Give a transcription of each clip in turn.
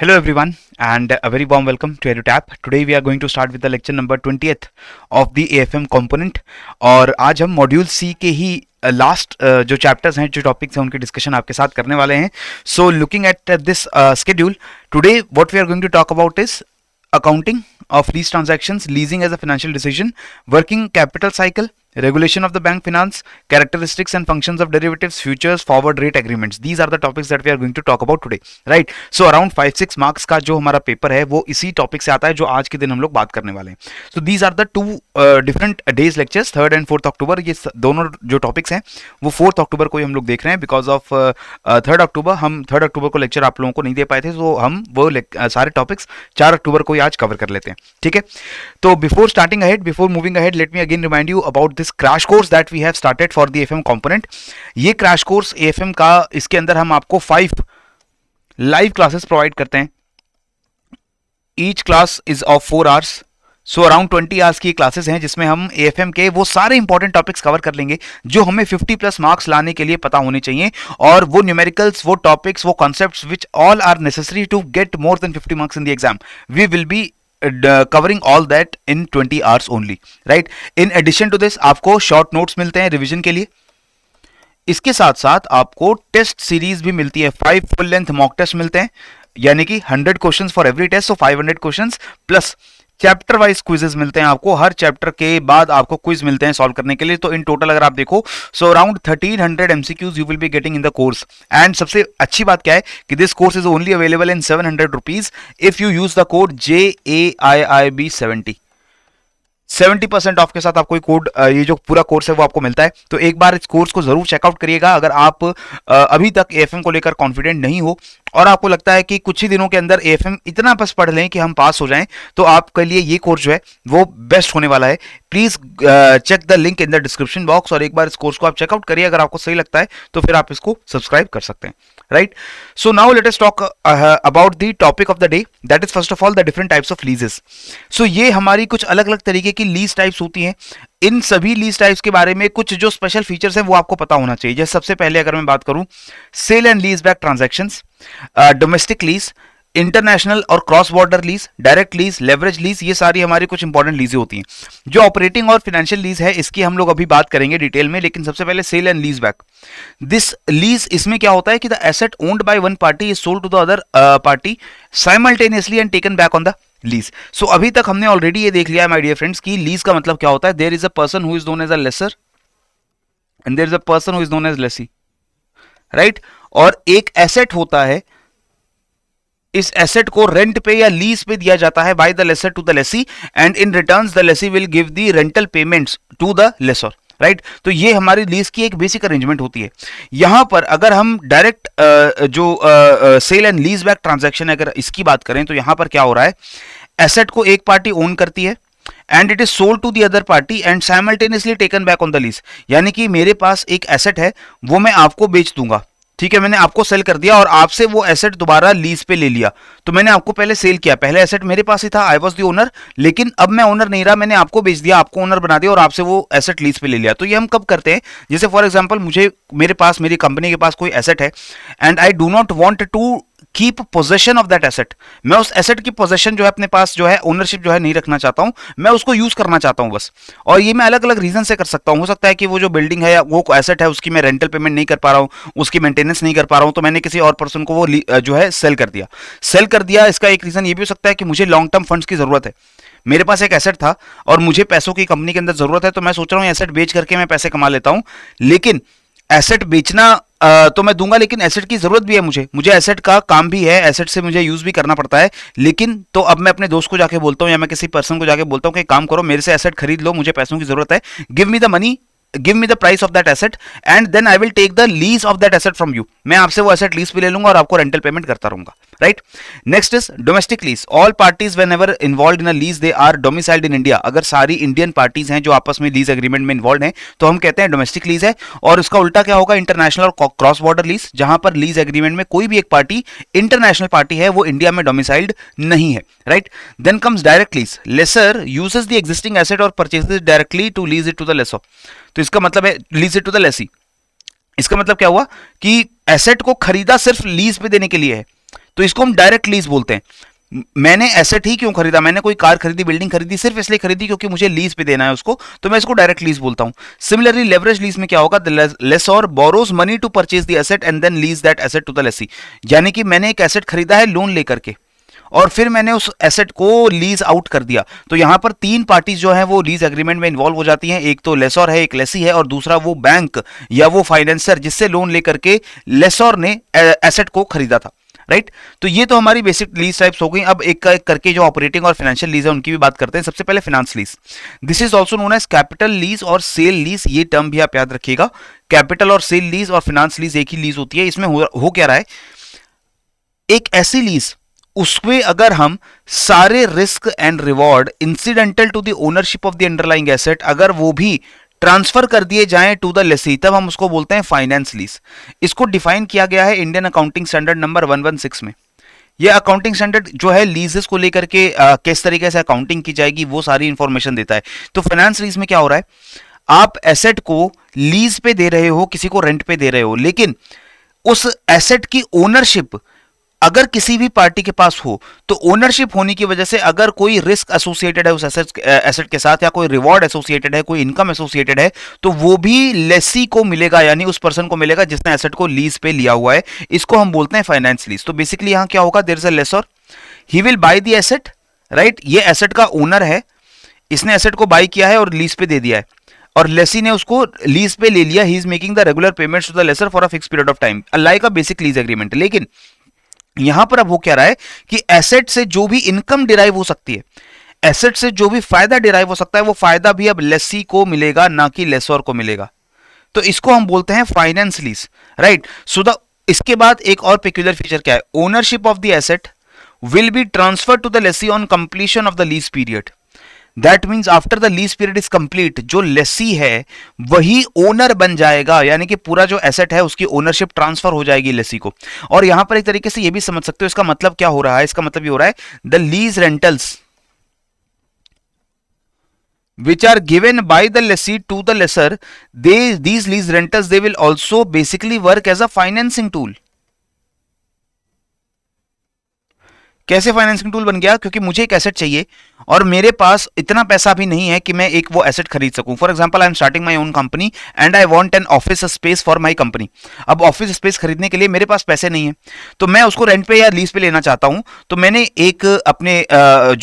Hello everyone and a very warm welcome to EduTap. Today we are going to start with the lecture number 20th of the AFM component और आज हम module C के ही last uh, uh, जो chapters हैं जो topics हैं उनकी डिस्कशन आपके साथ करने वाले हैं so looking at this schedule today what we are going to talk about is accounting of lease transaction leasing as a financial decision working capital cycle regulation of the bank finance, characteristics and functions of derivatives, futures forward rate agreements. These are the topics that we are going to talk about today, right? So around 5-6 marks का जो हमारा paper है वो इसी topic से आता है जो आज के दिन हम लोग बात करने वाले हैं so these are the two different days lectures third and fourth October ये दोनों जो टॉपिक्स हैं वो फोर्थ अक्टूबर को ही हम लोग देख रहे हैं बिकॉज ऑफ थर्ड अक्टूबर हम थर्ड अक्टूबर को लेक्चर आप लोगों को नहीं दे पाए थे तो हम वो uh, सारे टॉपिक्स चार अक्टूबर को ही आज कवर कर लेते हैं ठीक है तो before starting ahead before moving ahead let me again remind you about this crash course that we have started for the FM component ये क्रैश कोर्स एफएम का इसके अंदर हम आपको फाइव लाइव क्लासेस प्रोवाइड करते हैं each class is of four hours so around twenty hours की classes हैं जिसमें हम एफएम के वो सारे इंपॉर्टेंट टॉपिक्स कवर कर लेंगे जो हमें 50 प्लस मार्क्स लाने के लिए पता होने चाहिए और वो न्यूमेरिकल्स वो टॉपिक्स वो concepts which all are necessary to get more than 50 marks in the exam we will be covering all that in twenty hours only right in addition to this आपको शॉर्ट नोट्स मिलते हैं revision के लिए इसके साथ साथ आपको test series भी मिलती है five full length mock test मिलते हैं यानी कि hundred question for every test so hundred question plus chapter wise quizzes मिलते हैं आपको हर चैप्टर के बाद आपको क्विज मिलते हैं सॉल्व करने के लिए तो इन टोटल अगर आप देखो so around thirteen hundred MCQs you will be getting in the course and सबसे अच्छी बात क्या है कि this course is only available in seven hundred rupees if you use the code J A I I B seventy seventy percent off के साथ आपको ये कोड ये जो पूरा कोर्स है वो आपको मिलता है तो एक बार इस कोर्स को जरूर चेकआउट करिएगा अगर आप अभी तक एफ को लेकर कॉन्फिडेंट नहीं हो और आपको लगता है कि कुछ ही दिनों के अंदर एफ इतना बस पढ़ लें कि हम पास हो जाएं तो आपके लिए ये कोर्स जो है वो बेस्ट होने वाला है please check the link in the description box और एक बार इस कोर्स को आप चेकआउट करिए अगर आपको सही लगता है तो फिर आप इसको सब्सक्राइब कर सकते हैं right so now let us talk uh, about the topic of the day that is first of all the different types of leases so ye hamari kuch alag alag tarike ki lease types hoti hain इन सभी lease types के बारे में कुछ जो special features हैं वो आपको पता होना चाहिए जैसे सबसे पहले अगर मैं बात करूं sale and lease back transactions domestic lease international और cross border lease direct lease leverage lease ये सारी हमारी कुछ इंपॉर्टेंट लीजें होती हैं जो ऑपरेटिंग और फाइनेंशियल लीज है इसकी हम लोग अभी बात करेंगे डिटेल में लेकिन सबसे पहले sale and lease back this lease इसमें क्या होता है कि the asset owned by one party is sold to the other party simultaneously and taken back on the lease so अभी तक हमने ऑलरेडी ये देख लिया है माई डियर फ्रेंड्स की लीज का मतलब क्या होता है there is a person who is known as a lessor and there is a person who is known as lessee right और एक एसेट होता है इस एसेट को रेंट पे या लीज पे दिया जाता है by the lessor to the lessee and in return the lessee will give the rental payments to the lessor right तो ये हमारी लीज की एक बेसिक अरेंजमेंट होती है यहां पर अगर हम डायरेक्ट जो sale and lease back transaction अगर इसकी बात करें तो यहां पर क्या हो रहा है एसेट को एक पार्टी ओन करती है and it is sold to the other party and simultaneously taken back on the lease यानी कि मेरे पास एक एसेट है वो मैं आपको बेच दूंगा ठीक है मैंने आपको सेल कर दिया और आपसे वो एसेट दोबारा लीज पे ले लिया तो मैंने आपको पहले सेल किया पहले एसेट मेरे पास ही था आई वॉज दी ओनर लेकिन अब मैं ओनर नहीं रहा मैंने आपको बेच दिया आपको ओनर बना दिया और आपसे वो एसेट लीज पे ले लिया तो ये हम कब करते हैं जैसे फॉर एग्जाम्पल मुझे मेरे पास मेरी कंपनी के पास कोई एसेट है and I do not want to keep possession of that asset मैं उस एसेट की पोजेशन जो है अपने पास जो है ओनरशिप जो है नहीं रखना चाहता हूं मैं उसको यूज करना चाहता हूं बस और ये मैं अलग अलग रीजन से कर सकता हूं हो सकता है कि वो जो बिल्डिंग है वो एसेट है उसकी मैं रेंटल पेमेंट नहीं कर पा रहा हूं उसकी मेंटेनेंस नहीं कर पा रहा हूं तो मैंने किसी और पर्सन को वो जो है सेल कर दिया सेल कर कर दिया इसका एक रीज़न ये भी हो सकता है कि मुझे लॉन्ग टर्म फंड्स की ज़रूरत है मेरे पास एक एसेट था और मुझे पैसों की कंपनी के अंदर ज़रूरत है तो मैं सोच रहा हूँ एसेट बेच करके मैं पैसे कमा लेता हूँ लेकिन एसेट बेचना तो मैं दूंगा लेकिन एसेट की जरूरत भी है मुझे मुझे एसेट का काम भी है एसेट से मुझे यूज भी करना पड़ता है लेकिन तो अब मैं अपने दोस्त को जाके बोलता हूँ या मैं किसी पर्सन को जाके बोलता हूँ कि काम करो मेरे से एसेट खरीद लो मुझे पैसों की जरूरत है give me the money give me the price of that asset and then I will take the lease of that asset from you मैं आपसे वो एसेट लीज पे ले लूंगा और आपको रेंटल पेमेंट करता रहूंगा right next is domestic lease all parties whenever involve in a lease they are domiciled in India अगर सारी इंडियन पार्टीज हैं जो आपस में लीज एग्रीमेंट में इन्वॉल्व हैं तो हम कहते हैं डोमेस्टिक लीज है और उसका उल्टा क्या होगा इंटरनेशनल और क्रॉस बॉर्डर लीज जहां पर लीज एग्रीमेंट में कोई भी एक पार्टी इंटरनेशनल पार्टी है वो इंडिया में डोमिसाइल्ड नहीं है right then comes direct lease lessor uses the existing asset और purchase directly to lease it to the lessee तो इसका मतलब है lease it to the lessee इसका मतलब क्या हुआ कि एसेट को खरीदा सिर्फ लीज पे देने के लिए है तो इसको हम डायरेक्ट लीज बोलते हैं मैंने एसेट ही क्यों खरीदा मैंने कोई कार खरीदी बिल्डिंग खरीदी सिर्फ इसलिए खरीदी क्योंकि मुझे लीज पे देना है उसको तो मैं इसको डायरेक्ट लीज बोलता हूं सिमिलरली लेवरेज लीज में क्या होगा लेस और borrows money to purchase the asset and then lease that asset to the lessee यानी कि मैंने एक एसेट खरीदा है लोन लेकर के और फिर मैंने उस एसेट को लीज आउट कर दिया तो यहां पर तीन पार्टीज जो है वो लीज एग्रीमेंट में इन्वॉल्व हो जाती हैं एक तो लेसोर है एक लेसी है और दूसरा वो बैंक या वो फाइनेंसर जिससे लोन लेकर के लेसोर ने एसेट को खरीदा था राइट तो ये तो हमारी बेसिक लीज टाइप्स हो गई अब एक का एक करके जो ऑपरेटिंग और फाइनेंशियल लीज है उनकी भी बात करते हैं सबसे पहले finance lease this is also known as capital lease और सेल लीज ये टर्म भी आप याद रखिएगा कैपिटल और सेल लीज और फाइनेंस लीज एक ही लीज होती है इसमें हो, हो क्या रहा है एक ऐसी लीज उसमें अगर हम सारे risk and reward incidental to the ownership of the underlying asset अगर वो भी ट्रांसफर कर दिए जाएं टू द लेसी तब हम उसको बोलते हैं फाइनेंस लीज इसको डिफाइन किया गया है इंडियन अकाउंटिंग स्टैंडर्ड नंबर 116 में ये अकाउंटिंग स्टैंडर्ड जो है लीजेस को लेकर के आ, किस तरीके से अकाउंटिंग की जाएगी वो सारी इंफॉर्मेशन देता है तो फाइनेंस लीज में क्या हो रहा है आप एसेट को लीज पे दे रहे हो किसी को रेंट पे दे रहे हो लेकिन उस एसेट की ओनरशिप अगर किसी भी पार्टी के पास हो तो ओनरशिप होने की वजह से अगर कोई रिस्क एसोसिएटेड है उस एसेट एसेट के साथ या कोई रिवॉर्ड एसोसिएटेड है कोई इनकम एसोसिएटेड है तो वो भी लेसी को मिलेगा यानी उस पर्सन को मिलेगा जिसने एसेट को लीज पे लिया हुआ है इसको हम बोलते हैं फाइनेंस लीज तो बेसिकली यहां क्या होगा there is a lessor he will buy the asset right ये एसेट का ओनर है इसने एसेट को बाई किया है और लीज पे दे दिया है और लेसी ने उसको लीज पे ले लिया he is making the regular payments to the lessor for a fix period of time a like a basic lease agreement लेकिन यहां पर अब वो कह रहा है कि एसेट से जो भी इनकम डिराइव हो सकती है एसेट से जो भी फायदा डिराइव हो सकता है वो फायदा भी अब लेसी को मिलेगा ना कि लेसोर को मिलेगा तो इसको हम बोलते हैं finance lease right so the इसके बाद एक और पिक्यूलर फीचर क्या है ownership of the asset will be transfer to the lessee on completion of the lease period that means after the lease period is complete जो lessee है वही owner बन जाएगा यानी कि पूरा जो एसेट है उसकी ओनरशिप ट्रांसफर हो जाएगी लेसी को और यहां पर एक तरीके से यह भी समझ सकते हो इसका मतलब क्या हो रहा है इसका मतलब ये हो रहा है the lease rentals which are given by the lessee to the lesser they these lease rentals they will also basically work as a financing tool कैसे फाइनेंसिंग टूल बन गया क्योंकि मुझे एक एसेट चाहिए और मेरे पास इतना पैसा भी नहीं है कि मैं एक वो एसेट खरीद सकूं for example I am starting my own company and I want an office space for my company अब ऑफिस स्पेस खरीदने के लिए मेरे पास पैसे नहीं है तो मैं उसको रेंट पे या लीज पे लेना चाहता हूं तो मैंने एक अपने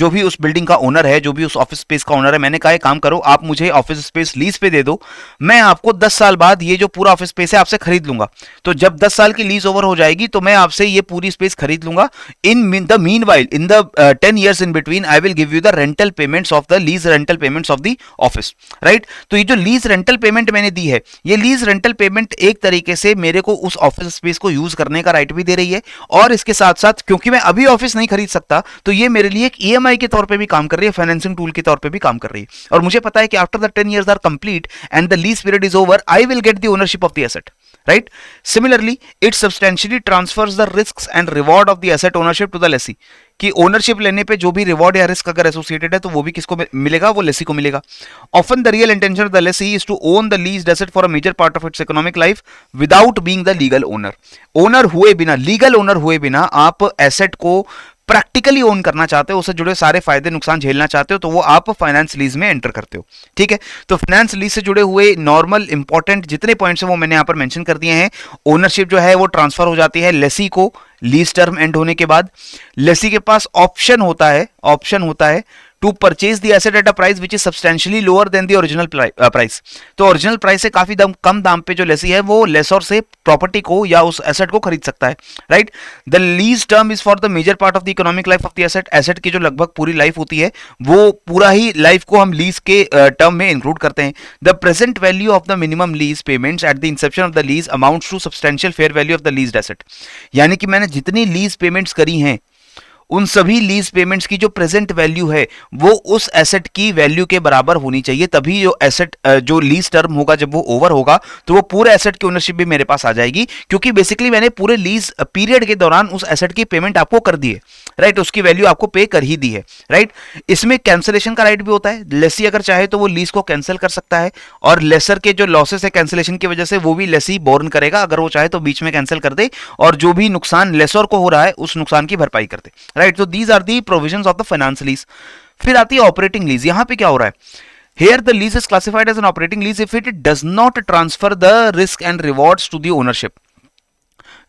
जो भी उस बिल्डिंग का ओनर है जो भी उस ऑफिस स्पेस का ओनर है मैंने कहा काम करो आप मुझे ऑफिस स्पेस लीज पे दे दो मैं आपको दस साल बाद ये जो पूरा ऑफिस स्पेस है आपसे खरीद लूंगा तो जब दस साल की लीज ओवर हो जाएगी तो मैं आपसे ये पूरी स्पेस खरीद लूंगा in the mean meanwhile in the uh, 10 years in between i will give you the rental payments of the lease rental payments of the office right right? तो ये जो लीज रेंटल पेमेंट मैंने दी है ये lease rental payment एक तरीके से मेरे को उस ऑफिस स्पेस को यूज करने का राइट भी दे रही है और इसके साथ साथ क्योंकि मैं अभी ऑफिस नहीं खरीद सकता तो ये मेरे लिए एक ईएमआई e के तौर पे भी काम कर रही है फाइनेंसिंग टूल के तौर पे भी काम कर रही है और मुझे पता है कि after the ten years are complete and the lease period is over I will get the ownership of the asset right similarly it substantially transfers the risks and reward of the asset ownership to the lessee कि ownership लेने पे जो भी reward या risk अगर associated है तो वो भी किसको मिलेगा वो लेसी को मिलेगा often the real intention of the lessee is to own the lease asset for a major part of its economic life without being the legal owner owner हुए बिना लीगल ओनर हुए बिना आप एसेट को practically own करना चाहते हो उससे जुड़े सारे फायदे नुकसान झेलना चाहते हो तो वो आप फाइनेंस लीज में एंटर करते हो ठीक है तो फाइनेंस लीज से जुड़े हुए नॉर्मल इंपॉर्टेंट जितने पॉइंट्स हैं वो मैंने यहां पर मैंशन कर दिए हैं ओनरशिप जो है वो ट्रांसफर हो जाती है लेसी को लीज टर्म एंड होने के बाद लेसी के पास ऑप्शन होता है ऑप्शन होता है to purchase the asset at a price which is substantially lower than the original price तो ओरिजिनल प्राइस से काफी दम, कम दाम पे जो लेसी है वो लेसर से प्रॉपर्टी को या उस एसेट को खरीद सकता है right the lease term is for the major part of the economic life of the asset asset की जो लगभग पूरी लाइफ होती है वो पूरा ही लाइफ को हम लीज के टर्म uh, में इंक्लूड करते हैं the present value of the minimum lease payments at the inception of the lease amounts to substantial fair value of the lease asset यानी कि मैंने जितनी लीज पेमेंट्स करी हैं उन सभी लीज पेमेंट्स की जो प्रेजेंट वैल्यू है वो उस एसेट की वैल्यू के बराबर होनी चाहिए तभी जो एसेट जो लीज टर्म होगा जब वो ओवर होगा तो वो पूरे एसेट की ओनरशिप भी मेरे पास आ जाएगी क्योंकि बेसिकली मैंने पूरे लीज पीरियड के दौरान उस एसेट की पेमेंट आपको कर दी है राइट उसकी वैल्यू आपको पे कर ही दी है राइट इसमें कैंसिलेशन का राइट भी होता है लेसी अगर चाहे तो वो लीज को कैंसिल कर सकता है और लेसर के जो लॉसेस है कैंसिलेशन की वजह से वो भी लेसी बोर्न करेगा अगर वो चाहे तो बीच में कैंसिल कर दे और जो भी नुकसान लेसर को हो रहा है उस नुकसान की भरपाई कर दे राइट तो these are the provision of the finance lease फिर आती है ऑपरेटिंग लीज यहां पर क्या हो रहा है Here the lease is classified as an operating lease if it does not transfer the risk and rewards to the ownership.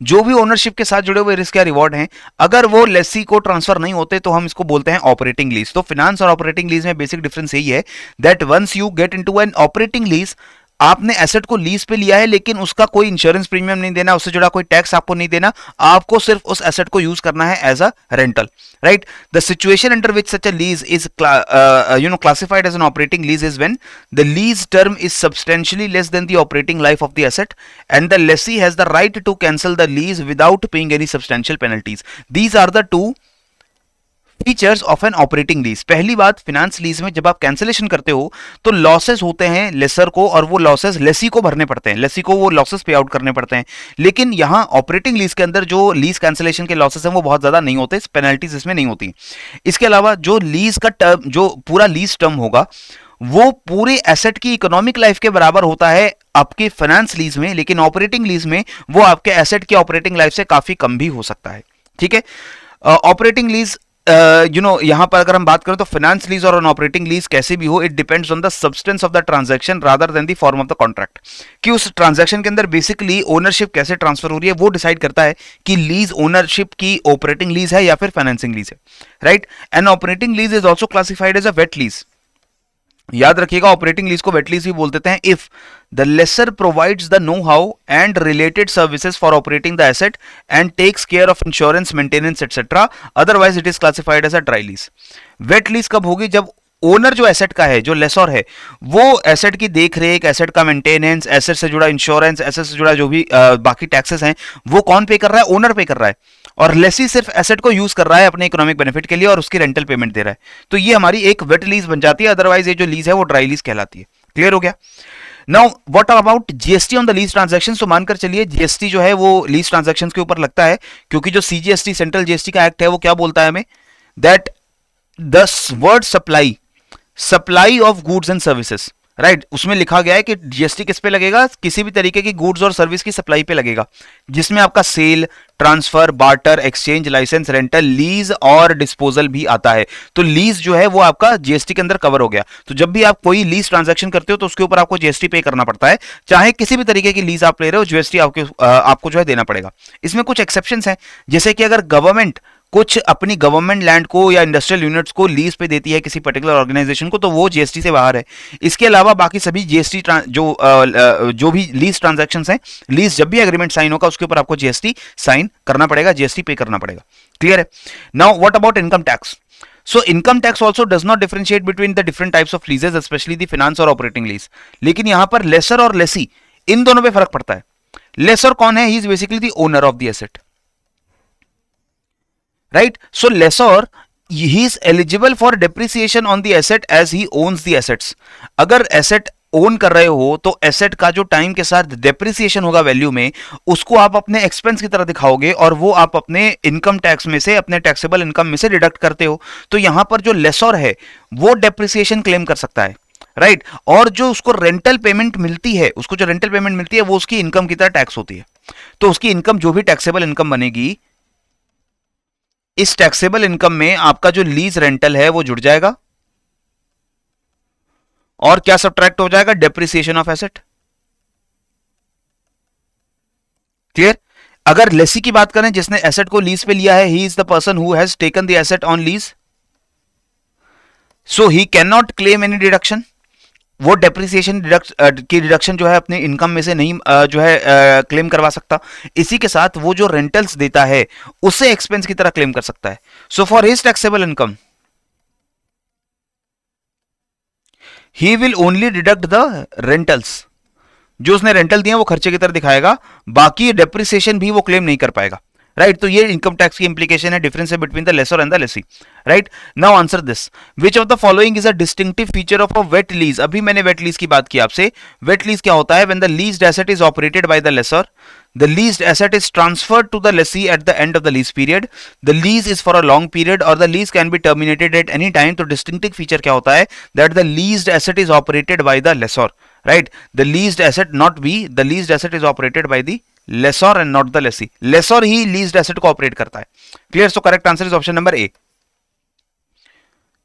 जो भी ओनरशिप के साथ जुड़े हुए रिस्क या रिवॉर्ड हैं अगर वो लेसी को ट्रांसफर नहीं होते तो हम इसको बोलते हैं ऑपरेटिंग लीज तो फिनांस और ऑपरेटिंग लीज में बेसिक डिफरेंस यही है that once you get in an operating lease आपने एसेट को लीज पे लिया है लेकिन उसका कोई इंश्योरेंस प्रीमियम नहीं देना उससे जुड़ा कोई टैक्स आपको नहीं देना आपको सिर्फ उस एसेट को यूज करना है as a rental right the situation under which such a lease is you know classified as an operating lease is when the lease term is substantially less than the operating life of the asset and the lessee has the right to cancel the lease without paying any substantial penalties these are the two features of an operating lease पहली बात finance lease में जब आप cancellation करते हो तो losses होते हैं लेसर को और वो लॉसेस लेसी को भरने पड़ते हैं लेसी को वो लॉसेस पे आउट करने पड़ते हैं लेकिन यहां ऑपरेटिंग लीज के अंदर जो लीज कैंसिलेशन के लॉसेस हैं वो बहुत ज़्यादा नहीं होते पेनल्टीज इसमें नहीं होती इसके अलावा जो लीज का टर्म जो पूरा लीज टर्म होगा वो पूरे एसेट की इकोनॉमिक लाइफ के बराबर होता है आपके फाइनेंस लीज में लेकिन ऑपरेटिंग लीज में वो आपके एसेट की ऑपरेटिंग लाइफ से काफ़ी कम भी हो सकता है ठीक है ऑपरेटिंग लीज यू नो यहां पर अगर हम बात करें तो फाइनेंस लीज और ऑपरेटिंग लीज कैसे भी हो it depends on the substance of the transaction rather than the form of the contract कि उस ट्रांजेक्शन के अंदर बेसिकली ओनरशिप कैसे ट्रांसफर हो रही है वो डिसाइड करता है कि लीज ओनरशिप की ऑपरेटिंग लीज है या फिर फाइनेंसिंग लीज है right and operating lease is also classified as a wet lease याद रखिएगा ऑपरेटिंग लीज को वेट लीज भी बोल देते हैं if the lessor provides the know how and related services for operating the asset and takes care of insurance maintenance etcetera otherwise it is classified as a dry lease wet lease कब होगी जब owner जो asset का है जो laser है वो asset की देख एसेट का मेंटेनेंस एसेट से जुड़ा इंश्योरेंस एसेट से जुड़ा जो भी आ, बाकी टैक्सेस हैं वो कौन पे कर रहा है ओनर पे कर रहा है और लेसी सिर्फ एसेट को यूज कर रहा है अपने इकोनॉमिक बेनिफिट के लिए और उसकी रेंटल पेमेंट दे रहा है तो ये हमारी एक वेट लीज बन जाती है अदरवाइज ये जो लीज है वो ड्राई लीज कहलाती है क्लियर हो गया now what about GST on the lease transaction तो मानकर चलिए जीएसटी जो है वो लीज ट्रांजेक्शन के ऊपर लगता है क्योंकि जो सीजीएसटी सेंट्रल जीएसटी का एक्ट है वो क्या बोलता है हमें that this word supply supply of goods and services right right, उसमें लिखा गया है कि जीएसटी किस पे लगेगा किसी भी तरीके की गुड्स और सर्विस की सप्लाई पे लगेगा जिसमें आपका sale transfer barter exchange licence rental lease और डिस्पोजल भी आता है तो लीज जो है वो आपका जीएसटी के अंदर कवर हो गया तो जब भी आप कोई लीज ट्रांजेक्शन करते हो तो उसके ऊपर आपको जीएसटी पे करना पड़ता है चाहे किसी भी तरीके की लीज आप ले रहे हो जीएसटी आपको आपको जो है देना पड़ेगा इसमें कुछ एक्सेप्शन है जैसे कि अगर गवर्नमेंट कुछ अपनी गवर्नमेंट लैंड को या इंडस्ट्रियल यूनिट्स को लीज पे देती है किसी पर्टिकुलर ऑर्गेनाइजेशन को तो वो जीएसटी से बाहर है इसके अलावा बाकी सभी जीएसटी जो जो भी लीज ट्रांजेक्शन है लीज जब भी एग्रीमेंट साइन होगा उसके ऊपर आपको जीएसटी साइन करना पड़ेगा जीएसटी पे करना पड़ेगा क्लियर है now what about income tax so income tax also does not differentiate between the different types of leases specially the finance और ऑपरेटिंग लीज लेकिन यहां पर लेसर और लेसी इन दोनों पे फर्क पड़ता है लेसर कौन है he is basically the owner of the asset right so lessor he is eligible for depreciation on the asset as he owns the assets अगर asset ओन कर रहे हो तो एसेट का जो टाइम के साथ डेप्रिसिएशन होगा वैल्यू में उसको आप अपने एक्सपेंस की तरह दिखाओगे और वो आप अपने इनकम टैक्स में से अपने टैक्सेबल इनकम में से डिडक्ट करते हो तो यहां पर जो लेसोर है वो डेप्रिसिएशन क्लेम कर सकता है राइट right? और जो उसको रेंटल पेमेंट मिलती है उसको जो रेंटल पेमेंट मिलती है वो उसकी इनकम की तरह टैक्स होती है तो उसकी इनकम जो भी टैक्सेबल इनकम बनेगी इस टैक्सेबल इनकम में आपका जो लीज रेंटल है वो जुड़ जाएगा और क्या सब्ट्रैक्ट हो जाएगा डेप्रिसिएशन ऑफ एसेट क्लियर अगर लेसी की बात करें जिसने एसेट को लीज पे लिया है he is the person who has taken the asset on lease so he can not claim any deduction वो डेप्रिसिएशन डिडक्ट uh, की डिडक्शन जो है अपने इनकम में से नहीं uh, जो है क्लेम uh, करवा सकता इसी के साथ वो जो रेंटल्स देता है उसे एक्सपेंस की तरह क्लेम कर सकता है so for his taxable income he will only deduct the rentals जो उसने रेंटल दिया वो खर्चे की तरह दिखाएगा बाकी डेप्रिसिएशन भी वो क्लेम नहीं कर पाएगा राइट तो ये इनकम टैक्स की इंप्लीकेशन है डिफरेंस है between the lessor and the lessee right now answer this which of the following is a distinctive feature of a wet lease अभी मैंने वेट लीज की बात की आपसे वेट लीज क्या होता है when the leased asset is operated by the lessor The leased asset is transferred to the lessee at the end of the lease period. The lease is for a long period or the lease can be terminated at any time. तो distinctive feature क्या होता है That the leased asset is operated by the lessor. Right? The leased asset not be the leased asset is operated by the lessor and not the lessee lessor ही lease asset को operate करता है clear so correct answer is option number A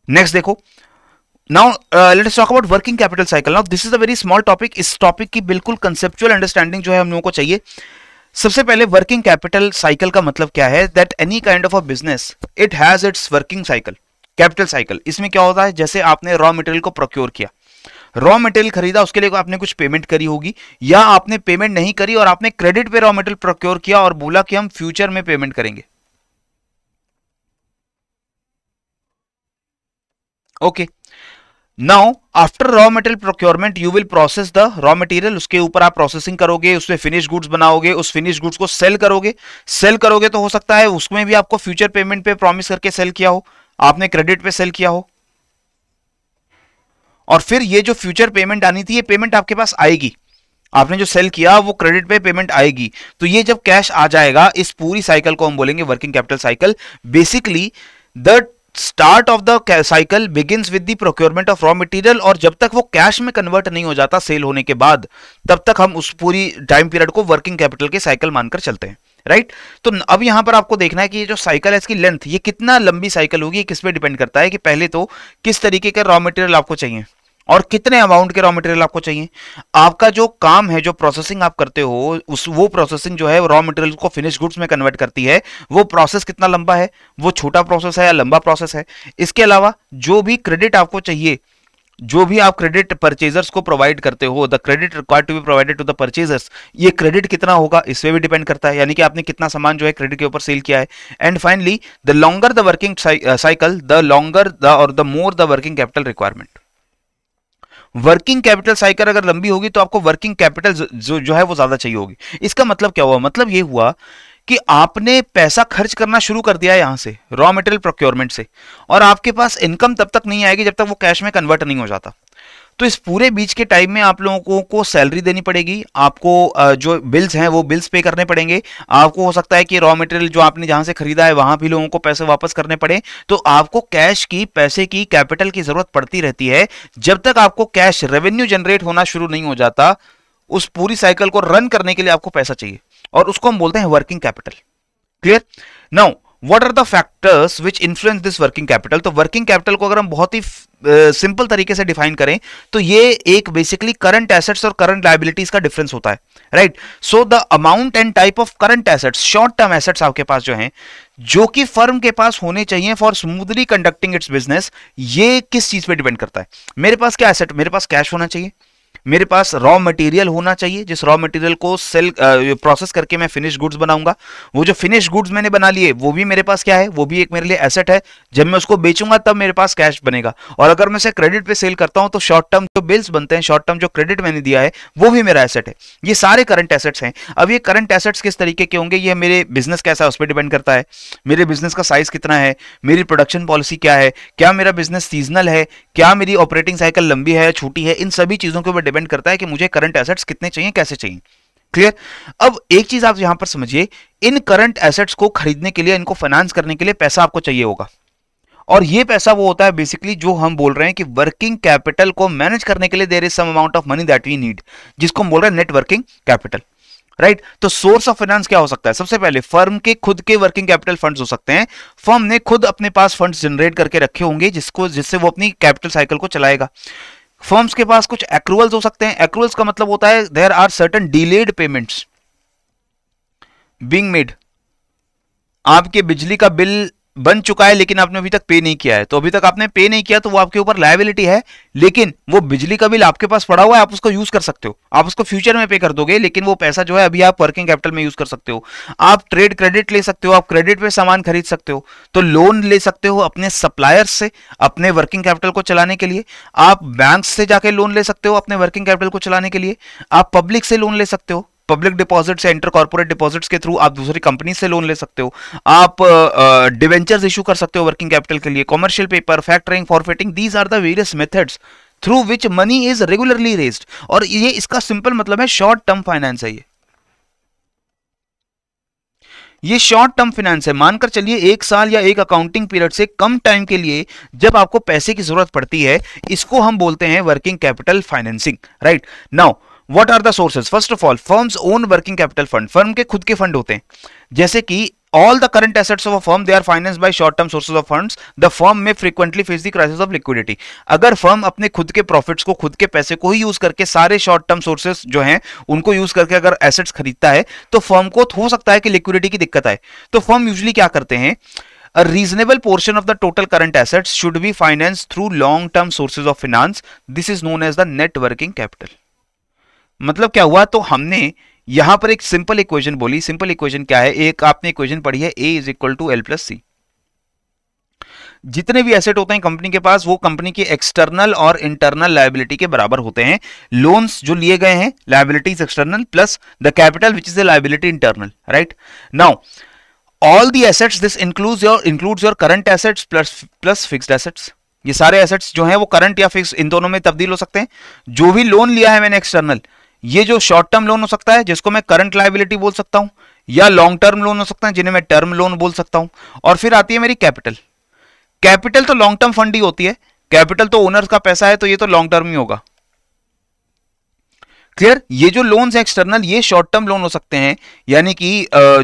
next देखो now let us talk about working capital cycle now this is a very small topic इस topic की बिल्कुल conceptual understanding जो है हम लोगों को चाहिए सबसे पहले वर्किंग कैपिटल साइकिल का मतलब क्या है that any kind of a business it has its working cycle capital cycle इसमें क्या होता है जैसे आपने रॉ मटेरियल को प्रोक्योर किया रॉ मटेरियल खरीदा उसके लिए आपने कुछ पेमेंट करी होगी या आपने पेमेंट नहीं करी और आपने क्रेडिट पे रॉ मटेरियल प्रोक्योर किया और बोला कि हम फ्यूचर में पेमेंट करेंगे okay now after raw material procurement you will process the raw material उसके ऊपर आप प्रोसेसिंग करोगे उसमें फिनिश गुड्स बनाओगे उस फिनिश गुड्स को सेल करोगे सेल करोगे तो हो सकता है उसमें भी आपको फ्यूचर पेमेंट पे प्रॉमिस करके सेल किया हो आपने क्रेडिट पे सेल किया हो और फिर ये जो फ्यूचर पेमेंट आनी थी ये पेमेंट आपके पास आएगी आपने जो सेल किया वो क्रेडिट पे पेमेंट आएगी तो ये जब कैश आ जाएगा इस पूरी साइकिल को हम बोलेंगे working capital cycle basically the start of the cycle begins with the procurement of raw material और जब तक वो कैश में कन्वर्ट नहीं हो जाता सेल होने के बाद तब तक हम उस पूरी टाइम पीरियड को वर्किंग कैपिटल के साइकिल मानकर चलते हैं राइट तो अब यहां पर आपको देखना है कि ये जो साइकिल है इसकी लेंथ ये कितना लंबी साइकिल होगी किस पे डिपेंड करता है कि पहले तो किस तरीके का रॉ मटेरियल आपको चाहिए और कितने अमाउंट के रॉ मटेरियल आपको चाहिए आपका जो काम है जो प्रोसेसिंग आप करते हो उस वो प्रोसेसिंग जो है रॉ मटेरियल को फिनिश गुड्स में कन्वर्ट करती है वो प्रोसेस कितना लंबा है वो छोटा प्रोसेस है या लंबा प्रोसेस है इसके अलावा जो भी क्रेडिट आपको चाहिए जो भी आप क्रेडिट परचेजर्स को प्रोवाइड करते हो the credit required to be provided to the purchasers ये क्रेडिट कितना होगा इस पर भी डिपेंड करता है यानी कि आपने कितना सामान जो है क्रेडिट के ऊपर सेल किया है and finally the longer the working cycle the longer the और the more the working capital requirement working capital cycle अगर लंबी होगी तो आपको वर्किंग कैपिटल जो जो है वो ज्यादा चाहिए होगी इसका मतलब क्या हुआ मतलब ये हुआ कि आपने पैसा खर्च करना शुरू कर दिया यहां से रॉ मटेरियल प्रोक्योरमेंट से और आपके पास इनकम तब तक नहीं आएगी जब तक वो कैश में कन्वर्ट नहीं हो जाता तो इस पूरे बीच के टाइम में आप लोगों को सैलरी देनी पड़ेगी आपको जो बिल्स हैं वो बिल्स पे करने पड़ेंगे आपको हो सकता है कि रॉ मटेरियल जो आपने जहां से खरीदा है वहां भी लोगों को पैसे वापस करने पड़े तो आपको कैश की पैसे की कैपिटल की जरूरत पड़ती रहती है जब तक आपको कैश रेवेन्यू जनरेट होना शुरू नहीं हो जाता उस पूरी साइकिल को रन करने के लिए आपको पैसा चाहिए और उसको हम बोलते हैं working capital clear now what are the factors which influence this working capital तो वर्किंग कैपिटल को अगर हम बहुत ही सिंपल uh, तरीके से डिफाइन करें तो ये एक बेसिकली करंट एसेट्स और करंट लाइबिलिटीज का डिफरेंस होता है right so the amount and type of current assets short term assets आपके पास जो हैं जो कि फर्म के पास होने चाहिए for smoothly conducting its business ये किस चीज पे डिपेंड करता है मेरे पास क्या एसेट मेरे पास कैश होना चाहिए मेरे पास रॉ मटेरियल होना चाहिए जिस रॉ मटेरियल को सेल प्रोसेस करके मैं फिनिश गुड्स बनाऊंगा वो जो फिनिश गुड्स मैंने बना लिए वो भी मेरे पास क्या है वो भी एक मेरे लिए एसेट है जब मैं उसको बेचूंगा तब मेरे पास कैश बनेगा और अगर मैं इसे क्रेडिट पे सेल करता हूं तो शॉर्ट टर्म जो बिल्स बनते हैं शॉर्ट टर्म जो क्रेडिट मैंने दिया है वो भी मेरा एसेट है ये सारे करंट एसेट्स हैं अब ये करंट एसेट्स किस तरीके के होंगे ये मेरे बिजनेस कैसा है उस पर डिपेंड करता है मेरे बिजनेस का साइज कितना है मेरी प्रोडक्शन पॉलिसी क्या है क्या मेरा बिजनेस सीजनल है क्या मेरी ऑपरेटिंग साइकिल लंबी है या छोटी है इन सभी चीजों के ऊपर डिपेंड करता है कि मुझे करंट एसेट्स कितने चाहिए कैसे चाहिए क्लियर अब एक चीज आप यहां पर समझिए इन करंट एसेट्स को खरीदने के लिए इनको फाइनेंस करने के लिए पैसा आपको चाहिए होगा और ये पैसा वो होता है बेसिकली जो हम बोल रहे हैं कि वर्किंग कैपिटल को मैनेज करने के लिए there is some amount of money that we need जिसको हम बोल रहे हैं नेटवर्किंग कैपिटल राइट तो सोर्स ऑफ फाइनेंस क्या हो सकता है सबसे पहले फर्म के खुद के वर्किंग कैपिटल फंड्स हो सकते हैं फर्म ने खुद अपने पास फंड्स जनरेट करके रखे होंगे जिसको जिससे वो अपनी कैपिटल साइकिल को चलाएगा फर्म्स के पास कुछ एक्रूवल्स हो सकते हैं एक्रूवल्स का मतलब होता है there are certain delayed payments being made आपके बिजली का बिल बन चुका है लेकिन आपने अभी तक पे नहीं किया है तो अभी तक आपने पे नहीं किया तो वो आपके ऊपर लाइबिलिटी है लेकिन वो बिजली का बिल आपके पास पड़ा हुआ है आप उसको यूज कर सकते हो आप उसको फ्यूचर में पे कर दोगे लेकिन वो पैसा जो है अभी आप वर्किंग कैपिटल में यूज कर सकते हो आप ट्रेड क्रेडिट ले सकते हो आप क्रेडिट पे सामान खरीद सकते हो तो लोन ले सकते हो अपने सप्लायर से अपने वर्किंग कैपिटल को चलाने के लिए आप बैंक से जाके लोन ले सकते हो अपने वर्किंग कैपिटल को चलाने के लिए आप पब्लिक से लोन ले सकते हो पब्लिक डिपॉजिट या इंटर कॉर्पोरेट डिपॉजिट्स के थ्रू आप दूसरी कंपनी से लोन ले सकते हो आप डिवेंचर्स इशू कर सकते हो वर्किंग कैपिटल के लिए commercial paper factoring forfaiting these are the various methods through which money is regularly raised और ये इसका सिंपल मतलब है शॉर्ट टर्म फाइनेंस है ये ये शॉर्ट टर्म फाइनेंस है मानकर चलिए एक साल या एक अकाउंटिंग पीरियड से कम टाइम के लिए जब आपको पैसे की जरूरत पड़ती है इसको हम बोलते हैं working capital financing right now what are the sources first of all firms own working capital fund firm के खुद के फंड होते हैं जैसे कि all the current assets of a firm they are finance by short term sources of funds the firm में frequently face the crisis of liquidity अगर firm अपने खुद के प्रॉफिट्स को खुद के पैसे को ही यूज करके सारे शॉर्ट टर्म सोर्सेज जो हैं उनको यूज करके अगर एसेट्स खरीदता है तो फर्म को हो सकता है कि लिक्विडिटी की दिक्कत आए तो फर्म यूजली क्या करते हैं a reasonable portion of the total current assets should be finance through long term sources of finance this is known as the net working capital मतलब क्या हुआ तो हमने यहां पर एक सिंपल इक्वेशन बोली सिंपल इक्वेशन क्या है एक आपने इक्वेशन पढ़ी है A is equal to L plus C जितने भी एसेट होते हैं कंपनी के पास वो कंपनी के एक्सटर्नल और इंटरनल लाइबिलिटी के बराबर होते हैं लोन्स जो लिए गए हैं liabilities external plus the capital which is the liability internal right now all the assets this include your includes your current assets plus plus fixed assets ये सारे एसेट्स जो है वो करंट या फिक्स इन दोनों में तब्दील हो सकते हैं जो भी लोन लिया है मैंने एक्सटर्नल ये जो शॉर्ट टर्म लोन हो सकता है जिसको मैं करंट लाइबिलिटी बोल सकता हूं या लॉन्ग टर्म लोन हो सकता है जिन्हें मैं टर्म लोन बोल सकता हूं और फिर आती है मेरी कैपिटल कैपिटल तो लॉन्ग टर्म फंड ही होती है कैपिटल तो ओनर्स का पैसा है तो ये तो लॉन्ग टर्म ही होगा क्लियर ये जो लोन्स हैं एक्सटर्नल ये शॉर्ट टर्म लोन हो सकते हैं यानी कि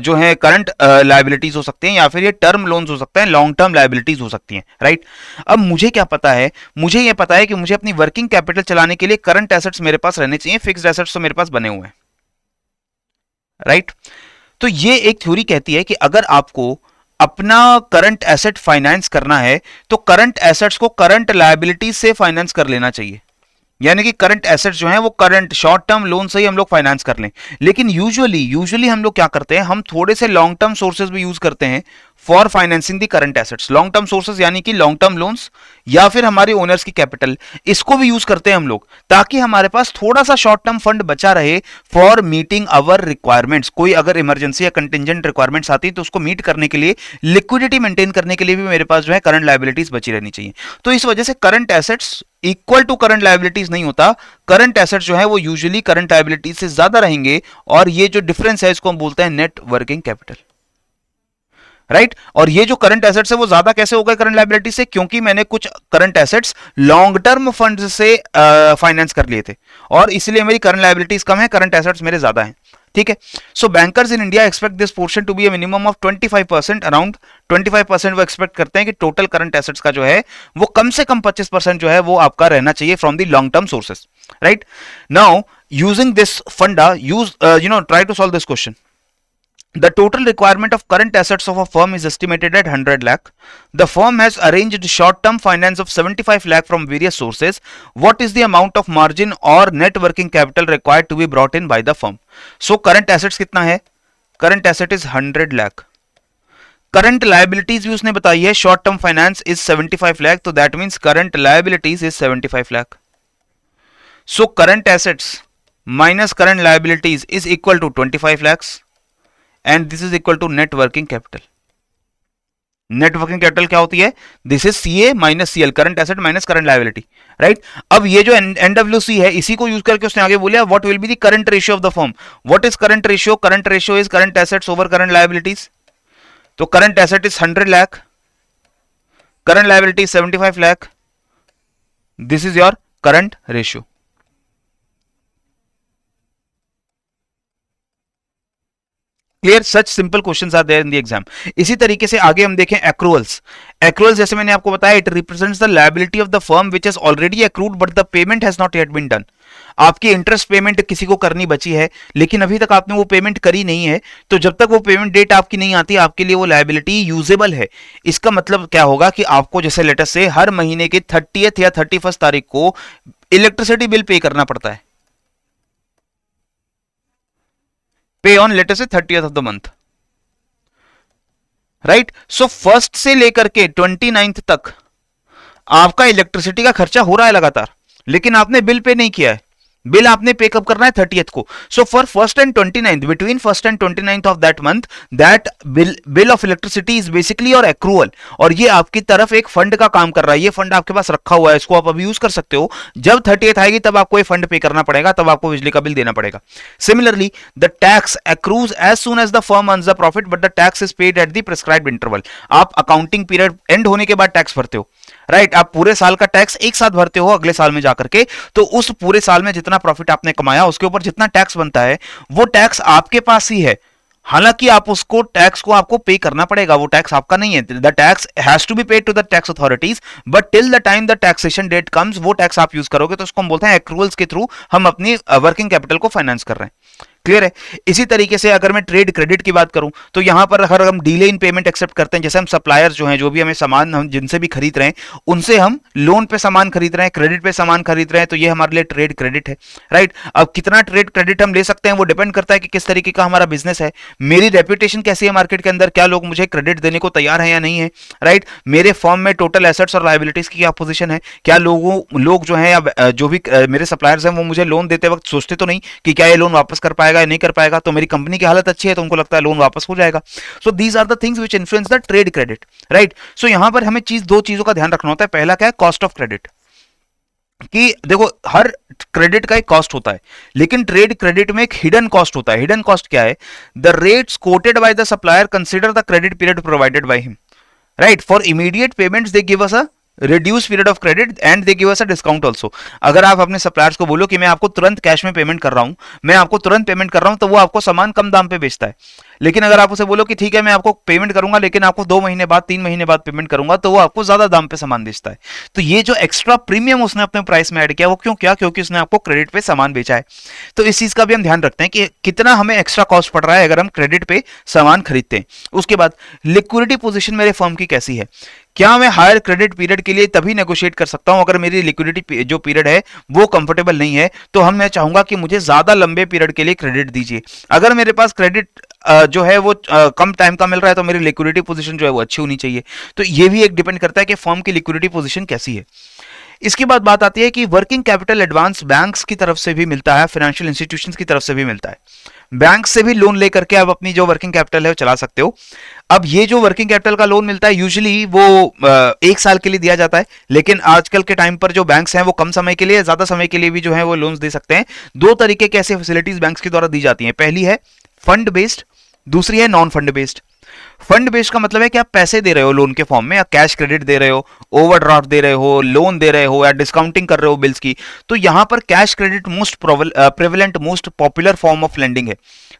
जो है करंट लाइबिलिटीज हो सकते हैं या फिर ये टर्म लोन्स हो सकते हैं लॉन्ग टर्म लाइबिलिटीज हो सकती हैं राइट अब मुझे क्या पता है मुझे ये पता है कि मुझे अपनी वर्किंग कैपिटल चलाने के लिए करंट एसेट्स मेरे पास रहने चाहिए फिक्स एसेट्स तो मेरे पास बने हुए हैं राइट तो ये एक थ्योरी कहती है कि अगर आपको अपना करंट एसेट फाइनेंस करना है तो करंट एसेट्स को करंट लाइबिलिटीज से फाइनेंस कर लेना चाहिए यानी कि करंट एसेट जो है वो करंट शॉर्ट टर्म लोन से ही हम लोग फाइनेंस कर लें लेकिन यूजुअली यूजुअली हम लोग क्या करते हैं हम थोड़े से लॉन्ग टर्म सोर्सेज भी यूज करते हैं for financing the current assets long term sources यानी कि लॉन्ग टर्म लोन्स या फिर हमारे ओनर्स की कैपिटल इसको भी यूज करते हैं हम लोग ताकि हमारे पास थोड़ा सा शॉर्ट टर्म फंड बचा रहे फॉर मीटिंग अवर रिक्वायरमेंट्स कोई अगर इमरजेंसी या कंटिजेंट रिक्वायरमेंट्स आती है तो उसको मीट करने के लिए लिक्विडिटी मेंटेन करने के लिए भी मेरे पास जो है करंट लाइबिलिटीज बची रहनी चाहिए तो इस वजह से current assets equal to current liabilities नहीं होता करंट एसेट जो है वो यूजली करंट लाइबिलिटीज से ज्यादा रहेंगे और ये जो डिफरेंस है इसको हम बोलते हैं net working capital right right? और ये जो करंट एसेट्स है वो ज्यादा कैसे हो गए करंट लाइबिलिटी से क्योंकि मैंने कुछ current assets long term fund से फाइनेंस uh, कर लिए थे और इसलिए मेरी करंट लाइबिलिटीज कम है करंट एसेट्स मेरे ज्यादा हैं ठीक है so bankers in India expect this portion to be a minimum of 25 percent around 25 percent वो एक्सपेक्ट करते हैं कि टोटल करंट एसेट्स का जो है वो कम से कम 25 परसेंट जो है वो आपका रहना चाहिए from the long term sources right now using this funda use you know try to solve this question The total requirement of current assets of a firm is estimated at 100 lakh. The firm has arranged short-term finance of 75 lakh from various sources. What is the amount of margin or net working capital required to be brought in by the firm? So current assets कितना है? Current asset is 100 lakh. Current liabilities भी उसने बताई है short Short-term finance is 75 lakh. So that means current liabilities is 75 lakh. So current assets minus current liabilities is equal to 25 lakhs and this is equal to net working capital net working capital क्या होती है this is C A minus C L current asset minus current liability right अब ये जो NW सी है इसी को use करके उसने आगे बोलिया what will be the current ratio of the form what is current ratio current ratio is current asset over current liabilities तो current asset is hundred lakh current liability seventy five lakh this is your current ratio clear such simple questions are there in the exam इसी तरीके से आगे हम देखें एक्रूवल्स एक्रूवल्स जैसे मैंने आपको बताया it represents the liability of the firm which is already accrued but the payment has not yet been done आपकी इंटरेस्ट पेमेंट किसी को करनी बची है लेकिन अभी तक आपने वो पेमेंट करी नहीं है तो जब तक वो पेमेंट डेट आपकी नहीं आती आपके लिए वो लाइबिलिटी यूजेबल है इसका मतलब क्या होगा कि आपको जैसे लेटर से हर महीने के थर्टीएथ या थर्टी तारीख को इलेक्ट्रिसिटी बिल पे करना पड़ता है पे ऑन लेटर से thirtieth of the month right so first से लेकर के ट्वेंटी नाइन्थ तक आपका इलेक्ट्रिसिटी का खर्चा हो रहा है लगातार लेकिन आपने बिल पे नहीं किया है बिल आपने पे कब करना है थर्टीएथ को so for first and twenty ninth between first and twenty ninth of that month that bill bill of electricity is basically और एक्रूअल और ये आपकी तरफ एक फंड का काम कर रहा है ये फंड आपके पास रखा हुआ है इसको आप अभी यूज कर सकते हो जब थर्टी आएगी तब आपको ये फंड पे करना पड़ेगा तब आपको बिजली का बिल देना पड़ेगा similarly the tax accrues as soon as the firm earn the profit but the tax is paid at the prescribe interval आप अकाउंटिंग पीरियड एंड होने के बाद टैक्स भरते हो राइट आप पूरे साल का टैक्स एक साथ भरते हो अगले साल में जाकर के तो उस पूरे साल में जितना प्रॉफिट आपने कमाया उसके ऊपर जितना टैक्स बनता है वो टैक्स आपके पास ही है हालांकि आप उसको टैक्स को आपको पे करना पड़ेगा वो टैक्स आपका नहीं है the tax has to be paid to the tax authorities but till the time the taxation date comes वो टैक्स आप यूज करोगे तो उसको हम बोलते हैं एक्रूवल्स के थ्रू हम अपनी वर्किंग uh, कैपिटल को फाइनेंस कर रहे हैं क्लियर है इसी तरीके से अगर मैं ट्रेड क्रेडिट की बात करूं तो यहां पर अगर हम डीले इन पेमेंट एक्सेप्ट करते हैं जैसे हम सप्लायर्स जो हैं जो भी हमें सामान हम जिनसे भी खरीद रहे हैं उनसे हम लोन पे सामान खरीद रहे हैं क्रेडिट पे सामान खरीद रहे हैं तो ये हमारे लिए ट्रेड क्रेडिट है राइट अब कितना ट्रेड क्रेडिट हम ले सकते हैं वो डिपेंड करता है कि किस तरीके का हमारा बिजनेस है मेरी रेपुटेशन कैसी है मार्केट के अंदर क्या लोग मुझे क्रेडिट देने को तैयार है या नहीं है राइट मेरे फॉर्म में टोटल एसेट्स और लाइबिलिटीज की क्या पोजिशन है क्या लोगों लोग जो है जो भी मेरे सप्लायर्स हैं वो मुझे लोन देते वक्त सोचते तो नहीं कि क्या ये लोन वापस कर पाए पाएगा या नहीं कर पाएगा तो मेरी कंपनी की हालत अच्छी है तो उनको लगता है लोन वापस हो जाएगा so these are the things which influence the trade credit right so यहां पर हमें चीज दो चीजों का ध्यान रखना होता है पहला क्या है कॉस्ट ऑफ क्रेडिट कि देखो हर क्रेडिट का एक कॉस्ट होता है लेकिन ट्रेड क्रेडिट में एक हिडन कॉस्ट होता है हिडन कॉस्ट क्या है the rates quoted by the supplier consider the credit period provided by him right for immediate payments they give us a reduce period of credit and they give us a discount also अगर आप अपने suppliers को बोलो कि मैं आपको तुरंत cash में पेमेंट कर रहा हूं मैं आपको तुरंत पेमेंट कर रहा हूं तो वो आपको सामान कम दाम पे बेचता है लेकिन अगर आप उसे बोलो कि ठीक है मैं आपको पेमेंट करूंगा लेकिन आपको दो महीने बाद तीन महीने बाद पेमेंट करूंगा तो वो आपको ज्यादा दाम पे सामान बेचता है तो ये जो एक्स्ट्रा प्रीमियम उसने अपने प्राइस में ऐड किया वो क्यों क्या क्योंकि उसने आपको क्रेडिट पे सामान बेचा है तो इस चीज का भी हम ध्यान रखते हैं कि कितना हमें एक्स्ट्रा कॉस्ट पड़ रहा है अगर हम क्रेडिट पे सामान खरीदते हैं उसके बाद लिक्विडिटी पोजिशन मेरे फर्म की कैसी है क्या मैं हायर क्रेडिट पीरियड के लिए तभी नेगोशिएट कर सकता हूं अगर मेरी लिक्विडिटी जो पीरियड है वो कंफर्टेबल नहीं है तो हम मैं चाहूंगा कि मुझे ज्यादा लंबे पीरियड के लिए क्रेडिट दीजिए अगर मेरे पास क्रेडिट जो है वो कम टाइम का मिल रहा है तो मेरी लिक्विडिटी पोजीशन जो है वो अच्छी होनी चाहिए तो ये भी एक डिपेंड करता है कि फॉर्म की लिक्विडिटी पोजीशन कैसी है इसके बाद बात आती है कि वर्किंग कैपिटल एडवांस बैंक्स की तरफ से भी मिलता है फाइनेंशियल इंस्टीट्यूशंस की तरफ से भी मिलता है बैंक से भी लोन लेकर के आप अपनी जो वर्किंग कैपिटल है वो चला सकते हो अब ये जो वर्किंग कैपिटल का लोन मिलता है यूजुअली वो एक साल के लिए दिया जाता है लेकिन आजकल के टाइम पर जो बैंक्स हैं वो कम समय के लिए ज्यादा समय के लिए भी जो है वो लोन्स दे सकते हैं दो तरीके की ऐसी फैसिलिटीज बैंक्स के द्वारा दी जाती हैं पहली है फंड बेस्ड दूसरी है non fund based fund based का मतलब है कि आप पैसे दे रहे हो लोन के फॉर्म में या कैश क्रेडिट दे रहे हो ओवरड्राफ्ट दे रहे हो लोन दे रहे हो या डिस्काउंटिंग कर रहे हो बिल्स की तो यहां पर cash credit most prevalent most popular form of lending है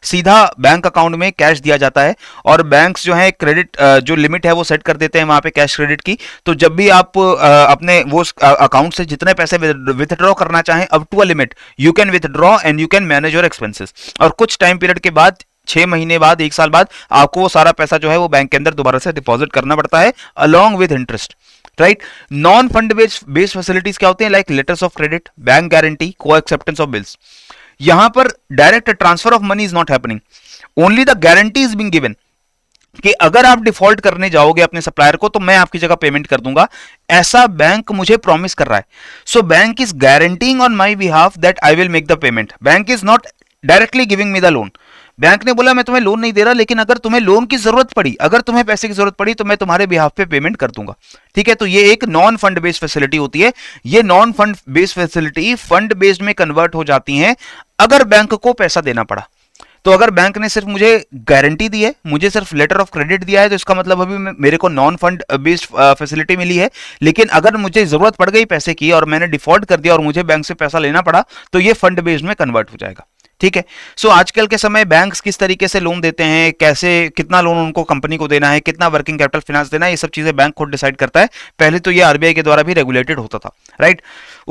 सीधा बैंक अकाउंट में कैश दिया जाता है और बैंक जो है क्रेडिट जो लिमिट है वो सेट कर देते हैं वहां पे कैश क्रेडिट की तो जब भी आप अपने वो अकाउंट से जितने पैसे विथड्रॉ करना चाहें up to a limit you can withdraw and you can manage your expenses और कुछ टाइम पीरियड के बाद छह महीने बाद एक साल बाद आपको वो सारा पैसा जो है वो बैंक के अंदर दोबारा से डिपॉजिट करना पड़ता है along with interest right non fund based facilities क्या होती है like letters of credit bank guarantee को एक्सेप्टेंस ऑफ बिल्स यहां पर direct transfer of money is not happening only the guarantee is being given कि अगर आप डिफॉल्ट करने जाओगे अपने सप्लायर को तो मैं आपकी जगह पेमेंट कर दूंगा ऐसा बैंक मुझे प्रॉमिस कर रहा है so bank is guaranteeing on my behalf that I will make the payment bank is not directly giving me the loan bank ने बोला मैं तुम्हें लोन नहीं दे रहा लेकिन अगर तुम्हें लोन की जरूरत पड़ी अगर तुम्हें पैसे की जरूरत पड़ी तो मैं तुम्हारे बिहाफ पे पेमेंट कर दूंगा ठीक है तो ये एक नॉन फंड बेस्ड फैसिलिटी होती है ये non fund based facility fund based में कन्वर्ट हो जाती है अगर बैंक को पैसा देना पड़ा तो अगर बैंक ने सिर्फ मुझे गारंटी दी है मुझे सिर्फ लेटर ऑफ क्रेडिट दिया है तो इसका मतलब अभी मेरे को नॉन फंड बेस्ड फैसिलिटी मिली है लेकिन अगर मुझे जरूरत पड़ गई पैसे की और मैंने डिफॉल्ट कर दिया और मुझे बैंक से पैसा लेना पड़ा तो ये फंड बेस्ड में कन्वर्ट हो जाएगा ठीक है सो so, आजकल के समय बैंक्स किस तरीके से लोन देते हैं कैसे कितना लोन उनको कंपनी को देना है कितना वर्किंग कैपिटल फिनांस देना है ये सब चीजें बैंक खुद डिसाइड करता है पहले तो ये आरबीआई के द्वारा भी रेगुलेटेड होता था राइट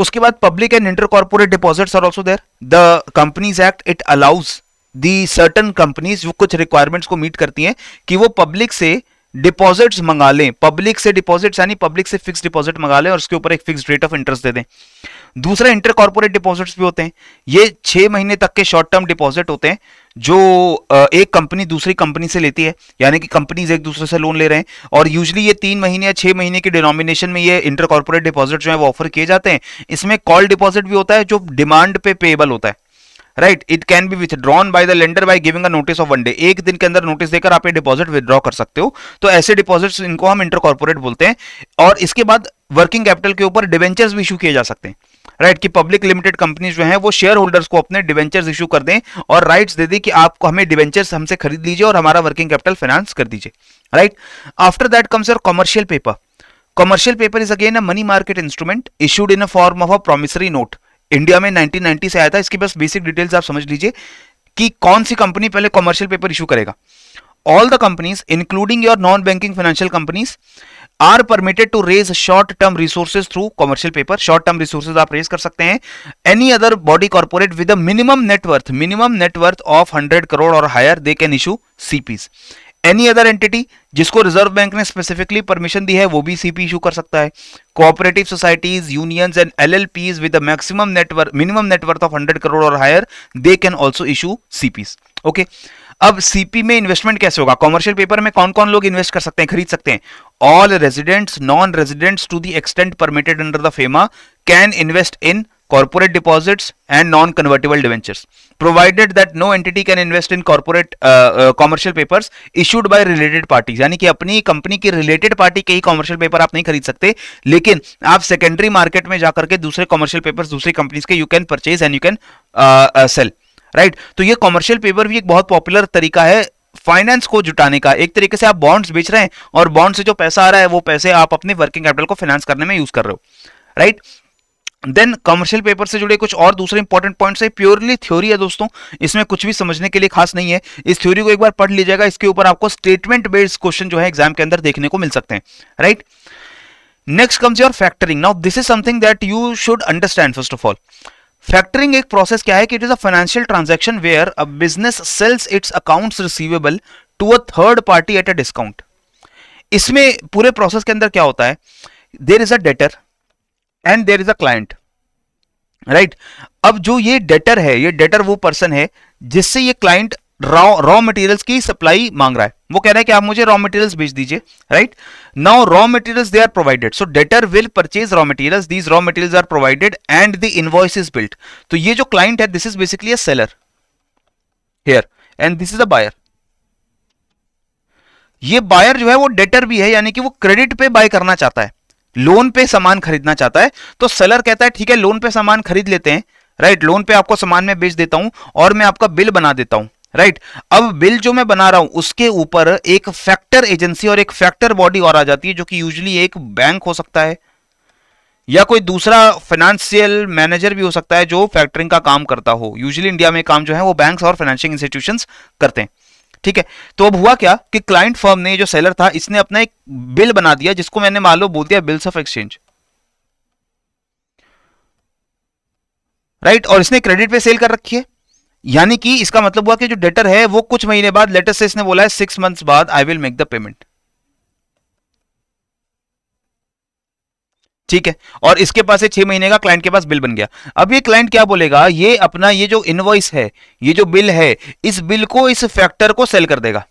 उसके बाद public and inter corporate deposits are also there the companies act it allows the certain companies कुछ रिक्वायरमेंट्स को मीट करती हैं कि वो पब्लिक से डिपॉजिट्स मंगा लें पब्लिक से डिपॉजिट्स यानी पब्लिक से फिक्स डिपॉजिट मंगा लें और उसके ऊपर एक फिक्स रेट ऑफ इंटरेस्ट दे दें दूसरा इंटर कॉर्पोरेट डिपॉजिट्स भी होते हैं ये छह महीने तक के शॉर्ट टर्म डिपॉजिट होते हैं जो एक कंपनी दूसरी कंपनी से लेती है यानी कि कंपनीज एक दूसरे से लोन ले रहे हैं और यूजली ये तीन महीने या छह महीने के डिनोमिनेशन में ये इंटर कॉर्पोरेट डिपॉजिट जो है वो ऑफर किए जाते हैं इसमें कॉल डिपॉजिट भी होता है जो डिमांड पे पेएबल होता है right it can be withdrawn by the lender by giving a notice of one day एक दिन के अंदर नोटिस देकर आप ये डिपॉजिट विद्रॉ कर सकते हो तो ऐसे डिपॉजिट इनको हम इंटर कॉर्पोरेट बोलते हैं और इसके बाद वर्किंग कैपिटल के ऊपर डिवेंचर्स भी इशू किए जा सकते हैं राइट right, कि पब्लिक लिमिटेड कंपनीज जो है वो शेयर होल्डर्स को अपने डिवेंचर्स इशू कर दें और राइट्स दे दें कि आपको हमें डिवेंचर्स हमसे खरीद लीजिए और हमारा वर्किंग कैपिटल फाइनेंस कर दीजिए right after that comes your commercial paper commercial paper is again a money market instrument issued in a form of a promissory note India में 1990 से आया था इसकी बस बेसिक डिटेल्स आप समझ लीजिए कि कौन सी कंपनी पहले कॉमर्शियल पेपर इशू करेगा all the companies including your non banking financial companies are permitted to raise short term resources through commercial paper short term resources आप रेज कर सकते हैं any other body corporate with minimum net worth minimum net worth of hundred crore और higher they can issue CPs any other entity जिसको reserve bank ने specifically permission दी है वो भी सीपी इशू कर सकता है cooperative societies unions and LLPs with maximum network minimum net worth of 100 crore और higher they can also issue CPs okay अब सीपी में इन्वेस्टमेंट कैसे होगा कॉमर्शियल पेपर में कौन कौन लोग इन्वेस्ट कर सकते हैं खरीद सकते हैं all residents non residents to the extent permitted under the FEMA can invest in corporate deposits and non convertible debentures provided that no entity can invest in corporate uh, uh, commercial papers issued by related parties yani ki apni company ki related party ke hi commercial paper aap nahi खरीद sakte lekin aap secondary market mein ja kar ke dusre commercial papers dusri companies ke you can purchase and you can uh, uh, sell right? to ye commercial paper bhi ek bahut popular tarika hai finance को जुटाने का एक तरीके से आप bonds बेच रहे हैं और बॉन्ड से जो पैसा आ रहा है वो पैसे आप अपने वर्किंग कैपिटल को फाइनेंस करने में यूज कर रहे हो right right? Then commercial paper से जुड़े कुछ और दूसरे इंपॉर्टेंट पॉइंट्स है प्योरली थ्योरी है दोस्तों इसमें कुछ भी समझने के लिए खास नहीं है इस थ्योरी को एक बार पढ़ लीजिएगा इसके ऊपर आपको स्टेटमेंट बेस्ड क्वेश्चन जो है एग्जाम के अंदर देखने को मिल सकते हैं right next comes your factoring now this is something that you should understand first of all factoring एक प्रोसेस क्या है कि it is a financial transaction where a business sells its accounts receivable to a third party at a discount इसमें पूरे process के अंदर क्या होता है there is a debtor and there is a client right अब जो ये डेटर है ये डेटर वो पर्सन है जिससे ये क्लाइंट रॉ रॉ मटेरियल्स की सप्लाई मांग रहा है वो कह रहा है कि आप मुझे रॉ मटेरियल्स भेज दीजिए right now raw materials they are provided so debtor will purchase raw materials these raw materials are provided and the invoice is billed तो ये जो क्लाइंट है this is basically a seller here and this is a buyer ये buyer जो है वो debtor भी है यानी कि वो क्रेडिट पे बाय करना चाहता है लोन पे सामान खरीदना चाहता है तो सेलर कहता है ठीक है लोन पे सामान खरीद लेते हैं राइट लोन पे आपको सामान मैं बेच देता हूं और मैं आपका बिल बना देता हूं राइट अब बिल जो मैं बना रहा हूं उसके ऊपर एक फैक्टर एजेंसी और एक फैक्टर बॉडी और आ जाती है जो कि यूजली एक बैंक हो सकता है या कोई दूसरा फाइनेंशियल मैनेजर भी हो सकता है जो फैक्टरिंग का काम करता हो यूजली इंडिया में काम जो है वो बैंक्स और फाइनेंशियल इंस्टीट्यूशंस करते हैं ठीक है तो अब हुआ क्या कि क्लाइंट फर्म ने जो सेलर था इसने अपना एक बिल बना दिया जिसको मैंने मान लो बोल दिया बिल्स ऑफ एक्सचेंज राइट और इसने क्रेडिट पे सेल कर रखी है यानी कि इसका मतलब हुआ कि जो डेटर है वो कुछ महीने बाद लेटर से इसने बोला है सिक्स मंथ्स बाद I will make the payment ठीक है और इसके पास छह महीने का क्लाइंट के पास बिल बन गया अब ये क्लाइंट क्या बोलेगा ये अपना ये जो इनवॉइस है ये जो बिल है इस बिल को इस फैक्टर को सेल कर देगा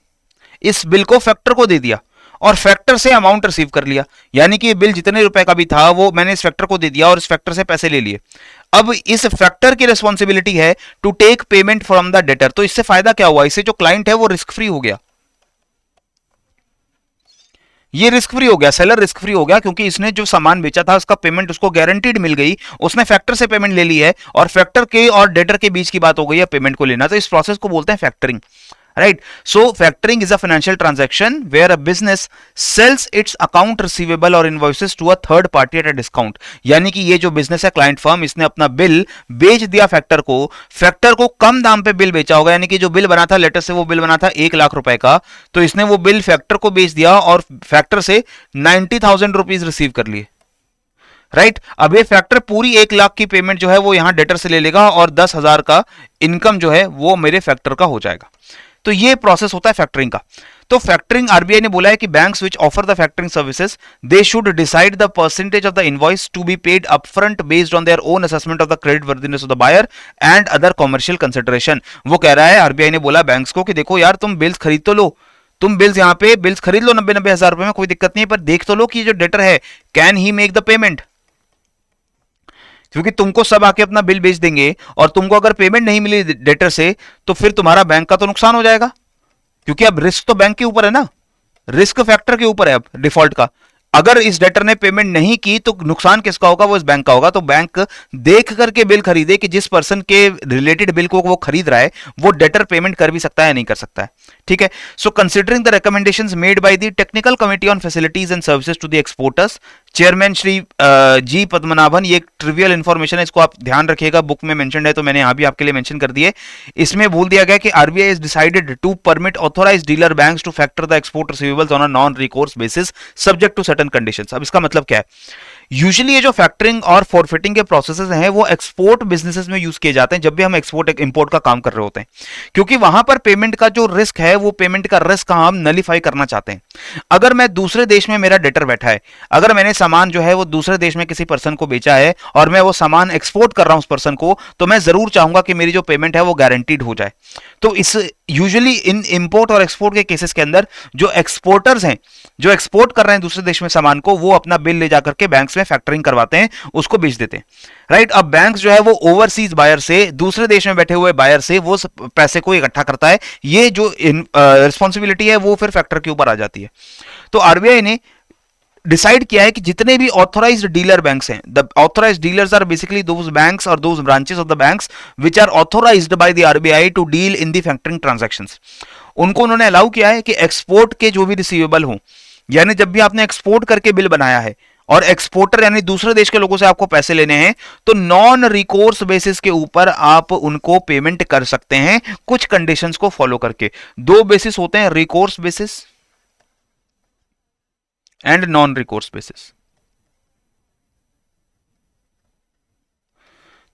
इस बिल को फैक्टर को दे दिया और फैक्टर से अमाउंट रिसीव कर लिया यानी कि ये बिल जितने रुपए का भी था वो मैंने इस फैक्टर को दे दिया और इस फैक्टर से पैसे ले लिए अब इस फैक्टर की रिस्पॉन्सिबिलिटी है to take payment from the debtor तो इससे फायदा क्या हुआ इससे जो क्लाइंट है वो रिस्क फ्री हो गया ये रिस्क फ्री हो गया सेलर रिस्क फ्री हो गया क्योंकि इसने जो सामान बेचा था उसका पेमेंट उसको गारंटीड मिल गई उसने फैक्टर से पेमेंट ले ली है और फैक्टर के और डेटर के बीच की बात हो गई है पेमेंट को लेना तो इस प्रोसेस को बोलते हैं factoring right so factoring is a financial transaction where a business sells its account receivable or invoices to a third party at a discount यानी कि ये जो बिजनेस है क्लाइंट फर्म इसने अपना बिल बेच दिया फैक्टर को फैक्टर को कम दाम पे बिल बेचा होगा यानी कि जो बिल बना था लेटर से वो बिल बना था एक लाख रुपए का तो इसने वो बिल फैक्टर को बेच दिया और फैक्टर से नाइन्टी थाउजेंड रुपीज रिसीव कर लिए राइट right? अब ये फैक्टर पूरी एक लाख की पेमेंट जो है वो यहां डेटर से ले लेगा और दस हजार का इनकम जो है वो मेरे फैक्टर का हो जाएगा तो ये प्रोसेस होता है फैक्टरिंग का तो फैक्टरिंग आरबीआई ने बोला है कि banks which offer the factoring services they should decide the percentage of the invoice to be paid upfront based on their own assessment of the credit worthiness of the buyer and other commercial consideration वो कह रहा है RBI ने बोला banks को कि देखो यार तुम बिल्स खरीद तो लो तुम बिल्स यहां पे बिल्स खरीद लो नब्बे नब्बे हजार रुपए में कोई दिक्कत नहीं है पर देख तो लो कि जो डेटर है can he make the payment क्योंकि तुमको सब आके अपना बिल भेज देंगे और तुमको अगर पेमेंट नहीं मिली डेटर से तो फिर तुम्हारा बैंक का तो नुकसान हो जाएगा क्योंकि अब रिस्क तो बैंक के ऊपर है ना रिस्क फैक्टर के ऊपर है अब डिफॉल्ट का अगर इस डेटर ने पेमेंट नहीं की तो नुकसान किसका होगा वो इस बैंक का होगा तो बैंक देख करके बिल खरीदे कि जिस पर्सन के रिलेटेड बिल को वो खरीद रहा है वो डेटर पेमेंट कर भी सकता है या नहीं कर सकता है ठीक है so considering the recommendation made by the technical committee on facilities and service to the exporters chairman Shri G Padmanabhan ये एक ट्रिवियल इन्फॉर्मेशन है इसको आप ध्यान रखिएगा बुक में मैंशन है तो मैंने यहां भी आपके लिए मैंशन कर दिए इसमें बोल दिया गया कि RBI is decided to permit authorise dealer bank to factor the export receivables on a non recourse basis subject to certain condition अब इसका मतलब क्या है यूजली ये जो फैक्टरिंग और फॉरफिटिंग के प्रोसेस हैं वो एक्सपोर्ट बिजनेसेस में यूज किए जाते हैं जब भी हम एक्सपोर्ट इंपोर्ट का काम कर रहे होते हैं क्योंकि वहां पर पेमेंट का जो रिस्क है वो पेमेंट का रिस्क हम नलीफाई करना चाहते हैं अगर मैं दूसरे देश में मेरा डेटर बैठा है अगर मैंने सामान जो है वो दूसरे देश में किसी पर्सन को बेचा है और मैं वो सामान एक्सपोर्ट कर रहा हूं उस पर्सन को तो मैं जरूर चाहूंगा कि मेरी जो पेमेंट है वो गारंटीड हो जाए तो इस यूजली इन इंपोर्ट और एक्सपोर्ट के केसेस के अंदर जो एक्सपोर्टर्स हैं जो एक्सपोर्ट कर रहे हैं दूसरे देश में सामान को वो अपना बिल ले जाकर के बैंक्स में फैक्टरिंग करवाते हैं उसको बेच देते हैं राइट अब बैंक जो है वो ओवरसीज बायर से दूसरे देश में बैठे हुए बायर से वो पैसे को इकट्ठा करता है ये जो रिस्पॉन्सिबिलिटी है वो फिर फैक्टर के ऊपर आ जाती है तो आरबीआई ने डिसाइड किया है कि जितने भी ऑथोराइज डीलर बैंक्स हैं the authorise dealers are basically banks और दो branches of the banks which are authorise by the RBI to deal in the factoring transaction उनको उन्होंने अलाउ किया है कि एक्सपोर्ट के जो भी रिसीवेबल हों यानी जब भी आपने एक्सपोर्ट करके बिल बनाया है और एक्सपोर्टर यानी दूसरे देश के लोगों से आपको पैसे लेने हैं तो नॉन रिकोर्स बेसिस के ऊपर आप उनको पेमेंट कर सकते हैं कुछ कंडीशंस को फॉलो करके दो बेसिस होते हैं recourse basis and non recourse basis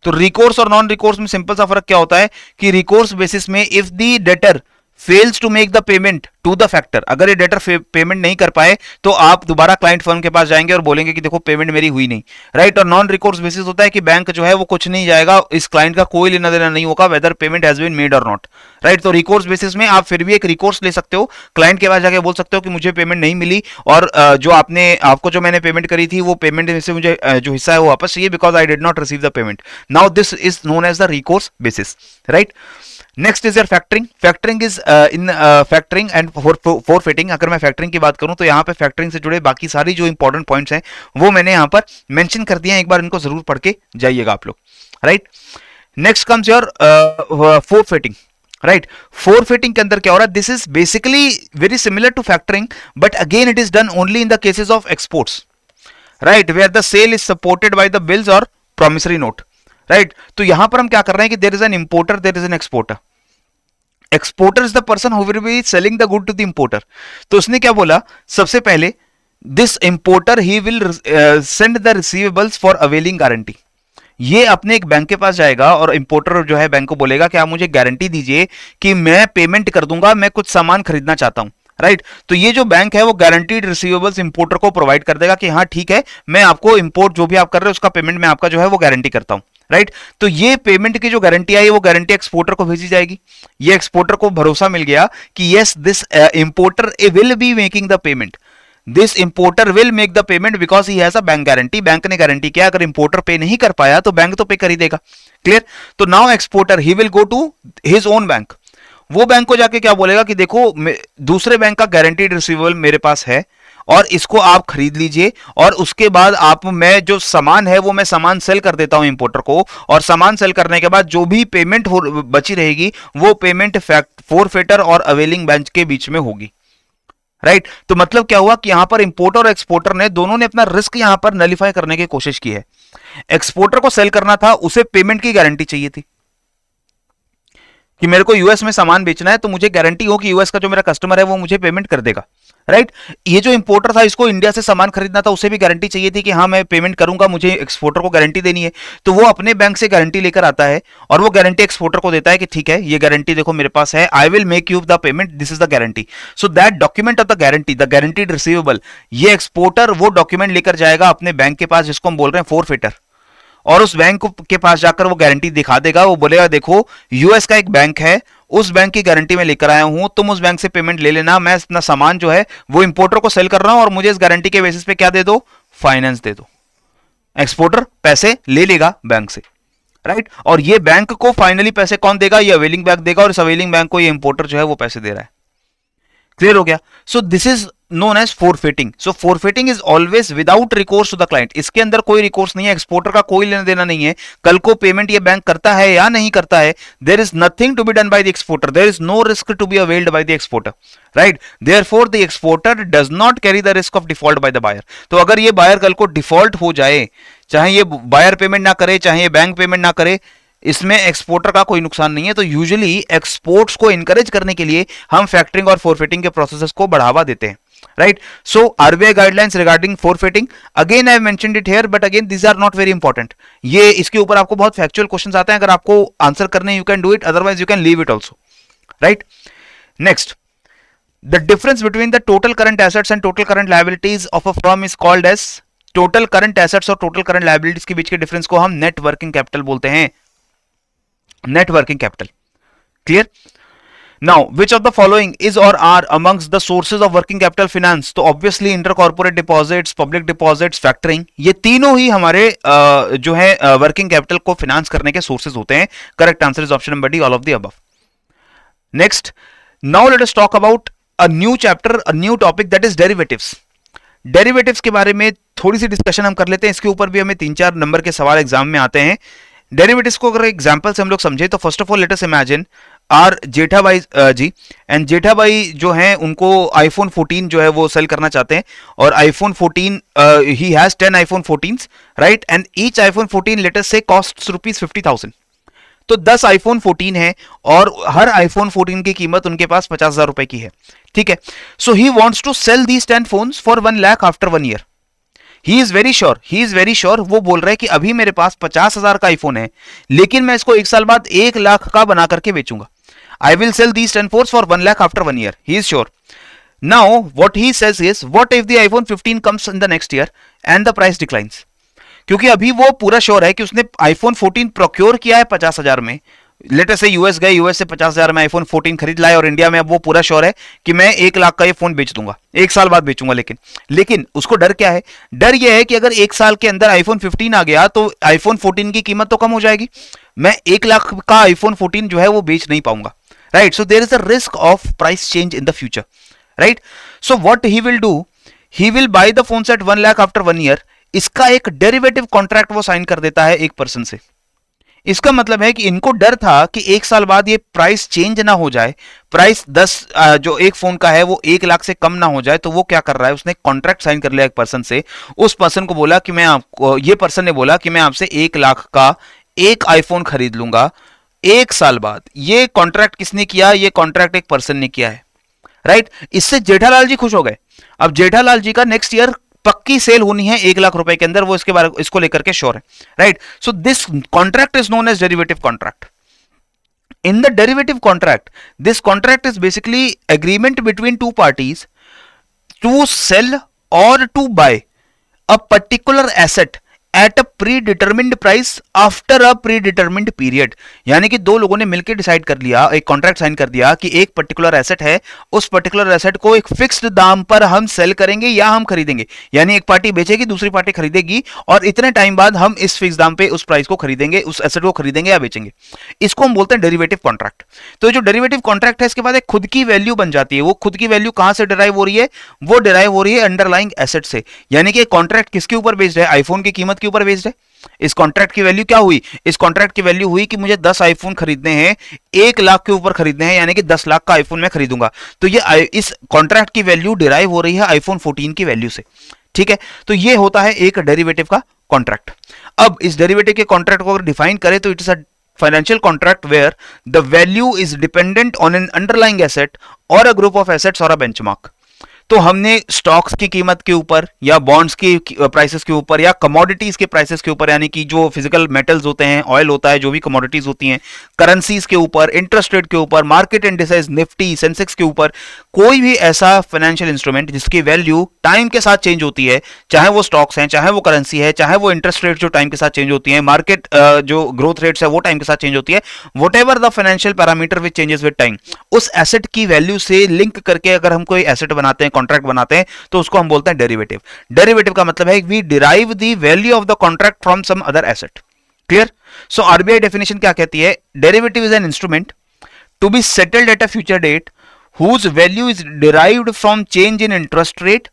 तो रिकोर्स और नॉन रिकोर्स में सिंपल सा फर्क क्या होता है कि रिकोर्स बेसिस में if the debtor fails to make the payment to the factor अगर ये डेटर पेमेंट नहीं कर पाए तो आप दोबारा क्लाइंट फर्म के पास जाएंगे और बोलेंगे कि देखो पेमेंट मेरी हुई नहीं राइट और नॉन रिकोर्स बेसिस होता है कि बैंक जो है वो कुछ नहीं जाएगा इस क्लाइंट का कोई लेना देना नहीं होगा whether payment has been made और नॉट राइट तो रिकोर्स बेसिस में आप फिर भी एक रिकोर्स ले सकते हो क्लाइंट के पास जाके बोल सकते हो कि मुझे पेमेंट नहीं मिली और जो आपने आपको जो मैंने पेमेंट करी थी वो पेमेंट से मुझे जो हिस्सा है वो वापस चाहिए because I did not receive the payment now this is known as the recourse basis right next is यार factoring factoring is in factoring and forfaiting अगर मैं फैक्टरिंग की बात करूं तो यहाँ पे फैक्टरिंग से जुड़े बाकी सारी जो इंपॉर्टेंट पॉइंट्स हैं वो मैंने यहाँ पर मेंशन कर दिया है एक बार इनको जरूर पढ़ के जाइएगा आप लोग right next comes your forfaiting right forfaiting के अंदर क्या हो रहा है this is basically very similar to factoring but again it is done only in the cases of exports right where the sale is supported by the bills और promissory note right right? तो यहां पर हम क्या कर रहे हैं कि there is an importer there is an exporter exporter is the person be selling the good to the importer तो उसने क्या बोला सबसे पहले this importer he will send the receivables for availing guarantee ये अपने एक बैंक के पास जाएगा और इंपोर्टर जो है बैंक को बोलेगा कि आप मुझे गारंटी दीजिए कि मैं पेमेंट कर दूंगा मैं कुछ सामान खरीदना चाहता हूं राइट right? तो ये जो बैंक है वो गारंटीड रिसीवेबल्स इंपोर्टर को प्रोवाइड कर देगा कि हाँ ठीक है मैं आपको इंपोर्ट जो भी आप कर रहे हो उसका पेमेंट मैं आपका जो है वो गारंटी करता हूं राइट तो ये पेमेंट की जो गारंटी आई वो गारंटी एक्सपोर्टर को भेजी जाएगी ये एक्सपोर्टर को भरोसा मिल गया कि yes this importer will be making the payment this importer will make the payment because he has a bank guarantee bank ने गारंटी किया अगर इंपोर्टर पे नहीं कर पाया तो बैंक तो पे कर ही देगा क्लियर तो now exporter he will go to his own bank वो बैंक को जाके क्या बोलेगा कि देखो दूसरे बैंक का गारंटीड रिसीवेबल मेरे पास है और इसको आप खरीद लीजिए और उसके बाद आप मैं जो सामान है वो मैं सामान सेल कर देता हूं इंपोर्टर को और सामान सेल करने के बाद जो भी पेमेंट बची रहेगी वो पेमेंट फोरफेटर और अवेलिंग बेंच के बीच में होगी राइट right? तो मतलब क्या हुआ कि यहां पर इंपोर्टर और एक्सपोर्टर ने दोनों ने अपना रिस्क यहां पर नलीफाई करने की कोशिश की है एक्सपोर्टर को सेल करना था उसे पेमेंट की गारंटी चाहिए थी कि मेरे को यूएस में सामान बेचना है तो मुझे गारंटी हो कि यूएस का जो मेरा कस्टमर है वो मुझे पेमेंट कर देगा राइट ये जो इंपोर्टर था इसको इंडिया से सामान खरीदना था उसे भी गारंटी चाहिए थी कि हाँ मैं पेमेंट करूंगा मुझे एक्सपोर्टर को गारंटी देनी है तो वो अपने बैंक से गारंटी लेकर आता है और वो गारंटी एक्सपोर्टर को देता है कि ठीक है ये गारंटी देखो मेरे पास है I will make you the payment this is the guarantee so that document of the guarantee the guaranteed receivable ये एक्सपोर्टर वो डॉक्यूमेंट लेकर जाएगा अपने बैंक के पास जिसको हम बोल रहे हैं फोर फिटर और उस बैंक के पास जाकर वो गारंटी दिखा देगा वो बोलेगा देखो यूएस का एक बैंक है उस बैंक की गारंटी में लेकर आया हूं तुम उस बैंक से पेमेंट ले लेना मैं इतना सामान जो है वो इंपोर्टर को सेल कर रहा हूं और मुझे इस गारंटी के बेसिस पे क्या दे दो फाइनेंस दे दो एक्सपोर्टर पैसे ले लेगा बैंक से राइट और ये बैंक को फाइनली पैसे कौन देगा ये अवेलिंग बैंक देगा और इस अवेलिंग बैंक को ये इंपोर्टर जो है वो पैसे दे रहा है क्लियर हो गया so this is known as forfaiting so forfaiting is always without recourse to the client इसके अंदर कोई रिकोर्स नहीं है एक्सपोर्टर का कोई लेना देना नहीं है कल को पेमेंट ये बैंक करता है या नहीं करता है there is nothing to be done by the exporter there is no risk to be availed by the exporter right therefore the exporter does not carry the risk of default by the buyer तो अगर ये buyer कल को default हो जाए चाहे ये buyer payment ना करे चाहे ये बैंक पेमेंट ना करे इसमें एक्सपोर्टर का कोई नुकसान नहीं है तो यूजली एक्सपोर्ट्स को इनकरेज करने के लिए हम फैक्टरिंग और फोरफेटिंग के प्रोसेस को बढ़ावा देते हैं right so RBI guidelines regarding forfaiting again I mention it here but again this are not very important ये इसके ऊपर आपको बहुत फैक्चुअल क्वेश्चन आते हैं अगर आपको आंसर करने you can do it otherwise you can leave it also right next the difference between the total current assets and total current liabilities of a firm is called as total current assets और total current liabilities के बीच के difference को हम networking capital बोलते हैं networking capital clear now which of the following is और are amongst the sources of working capital finance तो obviously intercorporate deposits public deposits factoring ये तीनों ही हमारे uh, जो है वर्किंग uh, कैपिटल को फाइनेंस करने के सोर्सेज होते हैं correct answer is option number D all of the अब next now let us talk about a new chapter a new topic that is derivative derivative के बारे में थोड़ी सी डिस्कशन हम कर लेते हैं इसके ऊपर भी हमें तीन चार नंबर के सवाल एग्जाम में आते हैं डेरिवेटिव्स को अगर एग्जाम्पल्स से हम लोग समझे तो first of all let us imagine our Jethabhai ji and Jethabhai जो हैं उनको आईफोन 14 जो है वो सेल करना चाहते हैं और iPhone 14 he has 10 iPhone 14s right and each iPhone 14 let us say cost rupees fifty thousand तो 10 आईफोन 14 है और हर आईफोन 14 की कीमत उनके पास पचास हजार रुपए की है ठीक है so he wants to sell these ten phone for one lakh after one year he is very sure he is very sure वो बोल रहा है कि अभी मेरे पास पचास हजार का आईफोन है लेकिन मैं इसको एक साल बाद एक लाख का बना करके बेचूंगा I will sell these ten phones for one lakh after one year he is sure now what he says is what if the iPhone fifteen comes in the next year and the price declines क्योंकि अभी वो पूरा sure है कि उसने iPhone 14 procure किया है पचास हजार में लेटर से यूएस गए यूएस से पचास हजार में आईफोन फोर्टीन खरीद लाए और इंडिया में अब वो पूरा श्योर है कि मैं एक लाख का ये फोन बेच दूंगा एक साल बाद बेचूंगा लेकिन लेकिन उसको डर क्या है डर ये है कि अगर एक साल के अंदर आईफोन फिफ्टीन आ गया तो आईफोन फोर्टीन की कीमत तो कम हो जाएगी मैं एक लाख का आईफोन फोर्टीन जो है वो बेच नहीं पाऊंगा right so there is a risk of price change in the future right so what he will do he will buy the phone set one lakh after one year इसका एक डेरिवेटिव कॉन्ट्रैक्ट वो sign कर देता है एक person से इसका मतलब है कि इनको डर था कि एक साल बाद ये प्राइस चेंज ना हो जाए प्राइस दस जो एक फोन का है वो एक लाख से कम ना हो जाए तो वो क्या कर रहा है उसने कॉन्ट्रैक्ट साइन कर लिया एक पर्सन से उस पर्सन को बोला कि मैं आपको ये पर्सन ने बोला कि मैं आपसे एक लाख का एक आईफोन खरीद लूंगा एक साल बाद ये कॉन्ट्रैक्ट किसने किया ये कॉन्ट्रैक्ट एक पर्सन ने किया है राइट इससे जेठालाल जी खुश हो गए अब जेठालाल जी का नेक्स्ट ईयर पक्की सेल होनी है एक लाख रुपए के अंदर वो इसके बारे में इसको लेकर के श्योर है right so this contract is known as derivative contract in the derivative contract this contract is basically agreement between two parties to sell और to buy a particular asset at a predetermined price after a predetermined period यानी कि दो लोगों ने मिलकर decide कर लिया एक कॉन्ट्रैक्ट साइन कर दिया कि एक पर्टिकुलर एसेट है उस पर्टिकुलर एसेट को एक फिक्स्ड दाम पर हम सेल करेंगे या हम खरीदेंगे यानी एक पार्टी बेचेगी दूसरी पार्टी खरीदेगी और इतने टाइम बाद हम इस फिक्स दाम पे उस प्राइस को खरीदेंगे उस एसेट को खरीदेंगे या बेचेंगे इसको हम बोलते हैं डेरिवेटिव कॉन्ट्रैक्ट तो जो डेरिवेटिव कॉन्ट्रैक्ट है इसके बाद एक खुद की वैल्यू बन जाती है वो खुद की वैल्यू कहां से डिराइव हो रही है वो डिराइव हो रही है अंडरलाइंग एसेट से यानी कि कॉन्ट्रैक्ट किसके ऊपर बेस्ड है आईफोन की कीमत के ऊपर बेस्ड है इस कॉन्ट्रैक्ट की वैल्यू क्या हुई इस कॉन्ट्रैक्ट की वैल्यू हुई कि मुझे दस आईफोन खरीदने हैं एक लाख के ऊपर खरीदने हैं यानी कि दस लाख का आईफोन मैं खरीदूंगा तो ये इस कॉन्ट्रैक्ट की वैल्यू डिराइव हो रही है आईफोन फोर्टीन की वैल्यू से ठीक है तो ये होता है एक डेरिवेटिव का कॉन्ट्रैक्ट अब इस डेरिवेटिव के कॉन्ट्रैक्ट को अगर डिफाइन करें तो it is a financial contract where the value is dependent on an underlying asset or a group of assets or a benchmark तो हमने स्टॉक्स की कीमत के ऊपर या बॉन्ड्स की प्राइसेस uh, के ऊपर या कमोडिटीज के प्राइसेस के ऊपर यानी कि जो फिजिकल मेटल्स होते हैं ऑयल होता है जो भी कमोडिटीज होती हैं करेंसीज के ऊपर इंटरेस्ट रेट के ऊपर मार्केट एंड निफ्टी सेंसेक्स के ऊपर कोई भी ऐसा फाइनेंशियल इंस्ट्रूमेंट जिसकी वैल्यू टाइम के साथ चेंज होती है चाहे वो स्टॉक्स हैं चाहे वो करेंसी है चाहे वो इंटरेस्ट रेट जो टाइम के साथ चेंज होती है मार्केट uh, जो ग्रोथ रेट्स है वो टाइम के साथ चेंज होती है whatever the financial parameter with changes with time उस एसेट की वैल्यू से लिंक करके अगर हम कोई एसेट बनाते हैं कॉन्ट्रैक्ट बनाते हैं तो उसको हम बोलते हैं डेरिवेटिव डेरिवेटिव का मतलब है we derive the value of the contract from some other asset clear so RBI definition क्या कहती है derivative is an instrument to be settled at a future date whose value is derived from change in interest rate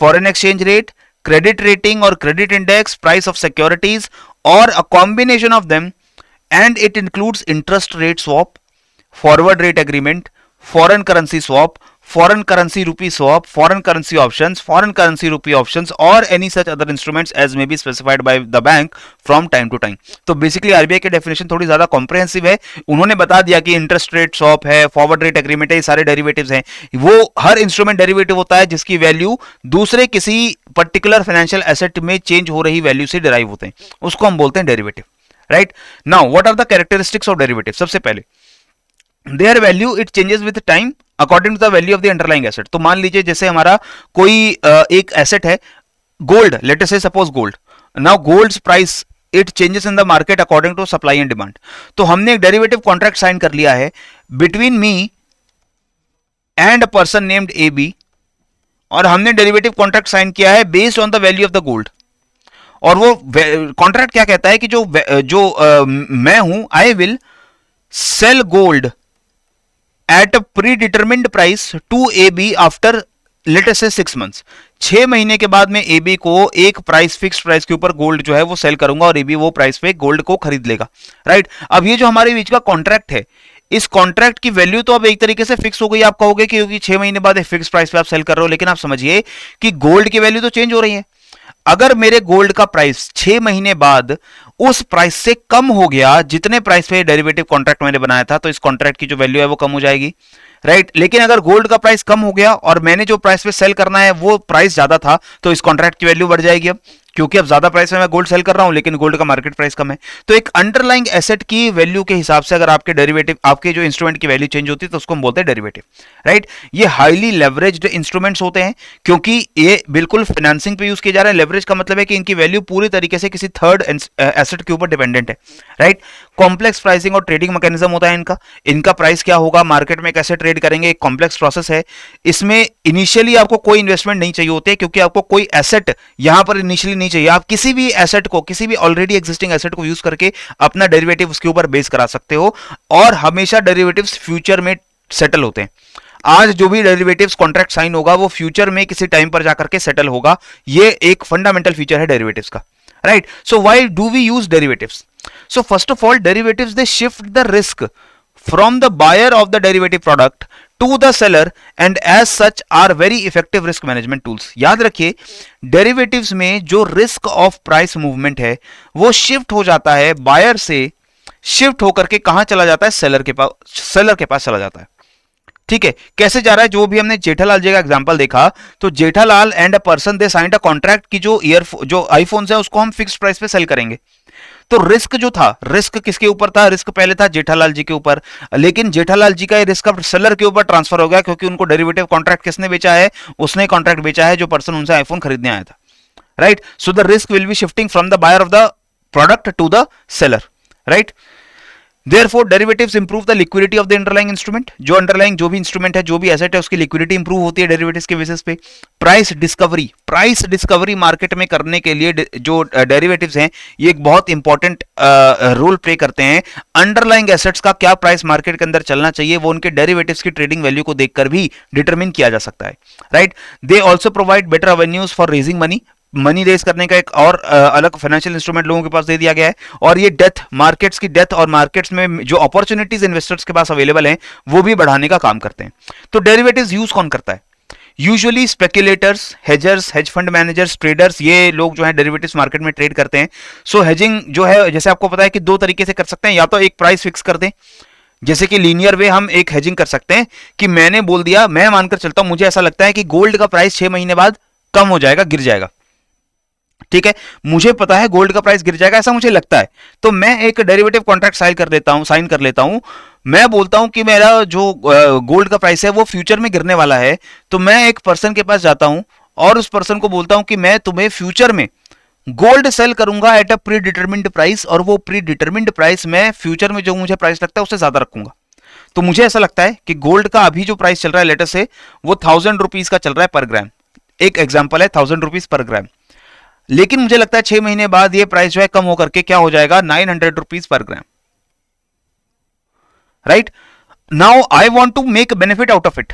foreign exchange rate credit rating और credit index price of securities और a combination of them, and it includes interest rate swap forward rate agreement foreign currency swap foreign currency rupee swap foreign currency option foreign currency rupee option और any such other instruments as may be specified by the bank from time to time तो basically RBI की definition थोड़ी ज्यादा comprehensive है उन्होंने बता दिया कि इंटरेस्ट रेट स्वॉप है फॉरवर्ड रेट एग्रीमेंट है सारे डेरिवेटिव हैं वो हर इंस्ट्रूमेंट डेरिवेटिव होता है जिसकी वैल्यू दूसरे किसी पर्टिकुलर फाइनेंशियल एसेट में चेंज हो रही वैल्यू से डिराइव होते हैं उसको हम बोलते हैं derivative right now what are the characteristics of derivative सबसे पहले their value it changes with time according to the value of the underlying asset तो मान लीजिए जैसे हमारा कोई एक एसेट है gold let say suppose gold now gold price it changes in the market according to supply and demand तो हमने एक डेरिवेटिव कॉन्ट्रैक्ट साइन कर लिया है between me and person named a B और हमने डेरिवेटिव कॉन्ट्रैक्ट साइन किया है based on the value of the gold और वो कॉन्ट्रैक्ट क्या कहता है कि जो जो uh, मैं हूं I will sell gold at a predetermined price to A B after let us say six months छह महीने के बाद में ए बी को एक प्राइस फिक्स प्राइस के ऊपर गोल्ड जो है वो सेल करूंगा और ए बी वो प्राइस पे गोल्ड को खरीद लेगा राइट right? अब ये जो हमारे बीच का कॉन्ट्रैक्ट है इस कॉन्ट्रैक्ट की वैल्यू तो अब एक तरीके से फिक्स हो गई आप कहोगे क्योंकि छह महीने बाद फिक्स प्राइस पे आप सेल कर रहे हो लेकिन आप समझिए कि गोल्ड की वैल्यू तो चेंज हो रही है अगर मेरे गोल्ड का प्राइस छह महीने बाद उस प्राइस से कम हो गया जितने प्राइस पे डेरिवेटिव कॉन्ट्रैक्ट मैंने बनाया था तो इस कॉन्ट्रैक्ट की जो वैल्यू है वो कम हो जाएगी राइट right? लेकिन अगर गोल्ड का प्राइस कम हो गया और मैंने जो प्राइस पे सेल करना है वो प्राइस ज्यादा था तो इस कॉन्ट्रैक्ट की वैल्यू बढ़ जाएगी अब क्योंकि अब ज्यादा प्राइस में मैं गोल्ड सेल कर रहा हूं लेकिन गोल्ड का मार्केट प्राइस कम है तो एक अंडरलाइंग एसेट की वैल्यू के हिसाब से अगर आपके डेरिवेटिव आपके जो इंस्ट्रूमेंट की वैल्यू चेंज होती है तो उसको हम बोलते हैं डेरिवेटिव राइट ये हाईली लेवरेज इंस्ट्रूमेंट्स होते हैं क्योंकि ये बिल्कुल फाइनेंसिंग पे यूज किए जा रहे हैं लेवरेज का मतलब है कि इनकी वैल्यू पूरी तरीके से किसी थर्ड एसेट uh, के ऊपर डिपेंडेंट है राइट कॉम्प्लेक्स प्राइसिंग और ट्रेडिंग मैकेनिज्म होता है इनका इनका प्राइस क्या होगा मार्केट में कैसे ट्रेड करेंगे एक कॉम्प्लेक्स प्रोसेस है इसमें इनिशियली आपको कोई इन्वेस्टमेंट नहीं चाहिए होते क्योंकि आपको कोई एसेट यहां पर इनिशियली नहीं होनी चाहिए आप किसी भी एसेट को किसी भी ऑलरेडी एग्जिस्टिंग एसेट को यूज करके अपना डेरिवेटिव उसके ऊपर बेस करा सकते हो और हमेशा डेरिवेटिव फ्यूचर में सेटल होते हैं आज जो भी डेरिवेटिव्स कॉन्ट्रैक्ट साइन होगा वो फ्यूचर में किसी टाइम पर जाकर के सेटल होगा ये एक फंडामेंटल फीचर है डेरिवेटिव्स का right so why do we use derivatives so first of all derivatives they shift the risk from the buyer of the derivative product to the seller and as such are very effective risk management tools याद रखिए derivatives में जो risk of price movement है वो shift हो जाता है buyer से शिफ्ट होकर के कहा चला जाता है सेलर के पास सेलर के पास चला जाता है ठीक है कैसे जा रहा है जो भी हमने जेठालाल जी का एग्जाम्पल देखा तो Jethalal and a person they signed a contract की जो ईयर जो आईफोन है उसको हम फिक्स प्राइस पे सेल करेंगे तो रिस्क जो था रिस्क किसके ऊपर था रिस्क पहले था जेठालाल जी के ऊपर लेकिन जेठालाल जी का रिस्क अब सेलर के ऊपर ट्रांसफर हो गया क्योंकि उनको डेरिवेटिव कॉन्ट्रैक्ट किसने बेचा है उसने कॉन्ट्रैक्ट बेचा है जो पर्सन उनसे आईफोन खरीदने आया था right so the risk will be shifting from the buyer of the product to the seller right right? Therefore derivatives improve the liquidity of the underlying instrument जो अंडरलाइंग जो भी इंस्ट्रूमेंट है जो भी एसेट है उसकी लिक्विडिटी इंप्रूव होती है डेरिवेटिव्स के बेसिस पे price discovery price discovery market में करने के लिए जो डेरिवेटिव्स है ये एक बहुत इंपॉर्टेंट रोल प्ले करते हैं अंडरलाइंग एसेट्स का क्या प्राइस मार्केट के अंदर चलना चाहिए वो उनके डेरिवेटिव्स की ट्रेडिंग वैल्यू को देखकर भी डिटरमिन किया जा सकता है right they also provide better avenues for raising money money raise करने का एक और अलग फाइनेंशियल इंस्ट्रूमेंट लोगों के पास दे दिया गया है और ये डेथ मार्केट्स की डेथ और मार्केट्स में जो अपॉर्चुनिटीज इन्वेस्टर्स के पास अवेलेबल हैं वो भी बढ़ाने का काम करते हैं तो डेरिवेटिव यूज कौन करता है usually speculators hedgers hedge fund managers traders ये लोग जो है डेरिवेटिव मार्केट में ट्रेड करते हैं सो so, हेजिंग जो है जैसे आपको पता है कि दो तरीके से कर सकते हैं या तो एक प्राइस फिक्स कर दें जैसे कि लीनियर वे हम एक हेजिंग कर सकते हैं कि मैंने बोल दिया मैं मानकर चलता हूं मुझे ऐसा लगता है कि गोल्ड का प्राइस छह महीने बाद कम हो जाएगा गिर जाएगा ठीक है मुझे पता है गोल्ड का प्राइस गिर जाएगा ऐसा मुझे लगता है तो मैं एक डेरिवेटिव कॉन्ट्रैक्ट साइन कर लेता हूं साइन कर लेता हूं मैं बोलता हूं कि मेरा जो गोल्ड का प्राइस है वो फ्यूचर में गिरने वाला है तो मैं एक पर्सन के पास जाता हूं और उस पर्सन को बोलता हूं कि मैं तुम्हें फ्यूचर में गोल्ड सेल करूंगा at a predetermined price और वो प्री डिटर्मिंड प्राइस मैं फ्यूचर में जो मुझे प्राइस लगता है उससे ज्यादा रखूंगा तो मुझे ऐसा लगता है कि गोल्ड का अभी जो प्राइस चल रहा है लेटेस्ट से वो थाउजेंड रुपीज का चल रहा है पर ग्राम एक एग्जाम्पल है थाउजेंड रुपीज पर ग्राम लेकिन मुझे लगता है छह महीने बाद ये प्राइस जो है कम होकर के क्या हो जाएगा nine hundred rupees per gram right now I want to make benefit out of it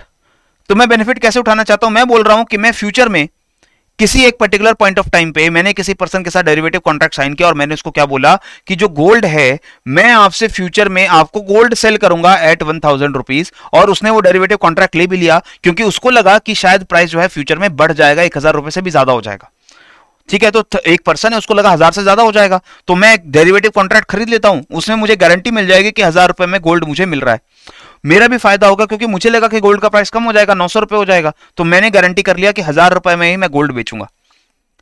तो मैं बेनिफिट कैसे उठाना चाहता हूं मैं बोल रहा हूं कि मैं फ्यूचर में किसी एक पर्टिकुलर पॉइंट ऑफ टाइम पे मैंने किसी पर्सन के साथ डेरिवेटिव कॉन्ट्रैक्ट साइन किया और मैंने उसको क्या बोला कि जो गोल्ड है मैं आपसे फ्यूचर में आपको गोल्ड सेल करूंगा एट वन थाउजेंड रुपीज और उसने वो डेरिवेटिव कॉन्ट्रैक्ट ले भी लिया क्योंकि उसको लगा कि शायद प्राइस जो है फ्यूचर में बढ़ जाएगा एक हजार रुपए से भी ज्यादा हो जाएगा ठीक है तो एक पर्सन है उसको लगा हजार से ज्यादा हो जाएगा तो मैं एक डेरिवेटिव कॉन्ट्रैक्ट खरीद लेता हूं उसमें मुझे गारंटी मिल जाएगी कि हजार रुपए में गोल्ड मुझे मिल रहा है मेरा भी फायदा होगा क्योंकि मुझे लगा कि गोल्ड का प्राइस कम हो जाएगा नौ सौ रुपए हो जाएगा तो मैंने गारंटी कर लिया कि हजार रुपए में ही मैं गोल्ड बेचूंगा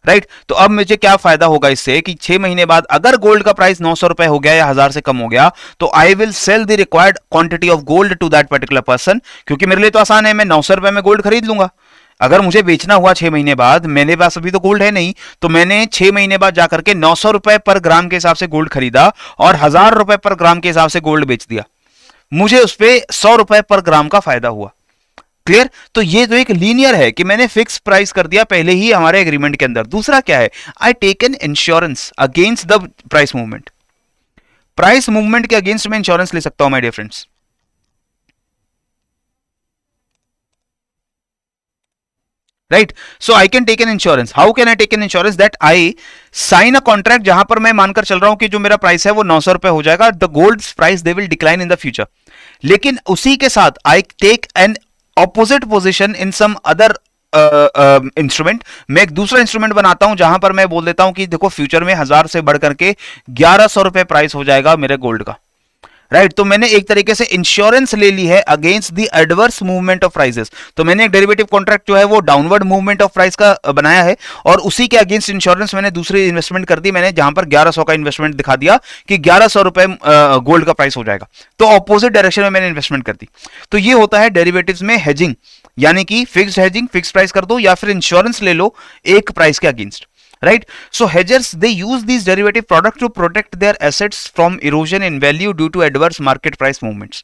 राइट तो अब मुझे क्या फायदा होगा इससे कि छह महीने बाद अगर गोल्ड का प्राइस नौ सौ रुपए हो गया या हजार से कम हो गया तो I will sell the required quantity of gold to that particular person क्योंकि मेरे लिए तो आसान है मैं नौ सौ रुपए में गोल्ड खरीद लूंगा अगर मुझे बेचना हुआ छह महीने बाद मेरे पास अभी तो गोल्ड है नहीं तो मैंने छह महीने बाद जाकर के नौ सौ रुपए पर ग्राम के हिसाब से गोल्ड खरीदा और हजार रुपए पर ग्राम के हिसाब से गोल्ड बेच दिया मुझे उस पर सौ रुपए पर ग्राम का फायदा हुआ क्लियर तो ये जो तो एक लीनियर है कि मैंने फिक्स प्राइस कर दिया पहले ही हमारे एग्रीमेंट के अंदर दूसरा क्या है I take an insurance against the price movement price movement के अगेंस्ट में इंश्योरेंस ले सकता हूं my dear friends right so I can take an insurance how can I take an insurance that I sign a contract जहां पर मैं मानकर चल रहा हूं कि जो मेरा प्राइस है वो नौ सौ रुपए हो जाएगा the gold price they will decline in the future लेकिन उसी के साथ I take an opposite position in some other instrument मैं एक दूसरा इंस्ट्रूमेंट बनाता हूं जहां पर मैं बोल देता हूं कि देखो फ्यूचर में हजार से बढ़ करके ग्यारह सौ रुपए प्राइस हो जाएगा मेरे गोल्ड का राइट right, तो मैंने एक तरीके से इंश्योरेंस ले ली है against the adverse movement of prices तो मैंने एक डेरिवेटिव कॉन्ट्रैक्ट जो है वो डाउनवर्ड मूवमेंट ऑफ प्राइस का बनाया है और उसी के अगेंस्ट इंश्योरेंस मैंने दूसरी इन्वेस्टमेंट कर दी मैंने जहां पर ग्यारह का इन्वेस्टमेंट दिखा दिया कि ग्यारह रुपए गोल्ड का प्राइस हो जाएगा तो ऑपोजिट डायरेक्शन में मैंने इन्वेस्टमेंट कर दी तो ये होता है डेरिवेटिव में हेजिंग यानी कि फिक्स हेजिंग फिक्स प्राइस कर दो या फिर इंश्योरेंस ले लो एक प्राइस के against right so hedgers they use these derivative products to protect their assets from erosion in value due to adverse market price movements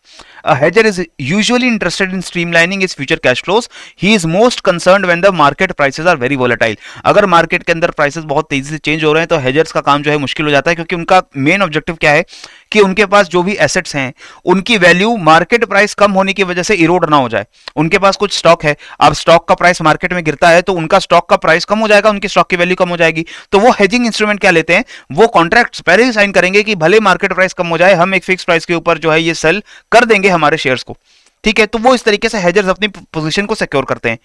a hedger is usually interested in streamlining his future cash flows he is most concerned when the market prices are very volatile अगर market के अंदर prices बहुत तेजी से change हो रहे हैं तो हेजर्स का काम जो है मुश्किल हो जाता है क्योंकि उनका मेन ऑब्जेक्टिव क्या है कि उनके पास जो भी एसेट्स हैं उनकी वैल्यू मार्केट प्राइस कम होने की वजह से इरोड ना हो जाए उनके पास कुछ स्टॉक है अब स्टॉक का प्राइस मार्केट में गिरता है तो उनका स्टॉक का प्राइस कम हो जाएगा उनकी स्टॉक की वैल्यू कम हो जाएगी जाएगी तो वो हेजिंग इंस्ट्रूमेंट क्या लेते हैं वो कॉन्ट्रैक्ट पहले ही साइन करेंगे कि भले मार्केट प्राइस कम हो जाए हम एक फिक्स प्राइस के ऊपर जो है ये सेल कर देंगे हमारे शेयर्स को ठीक है तो वो इस तरीके से हेजर्स अपनी पोजिशन को सिक्योर करते हैं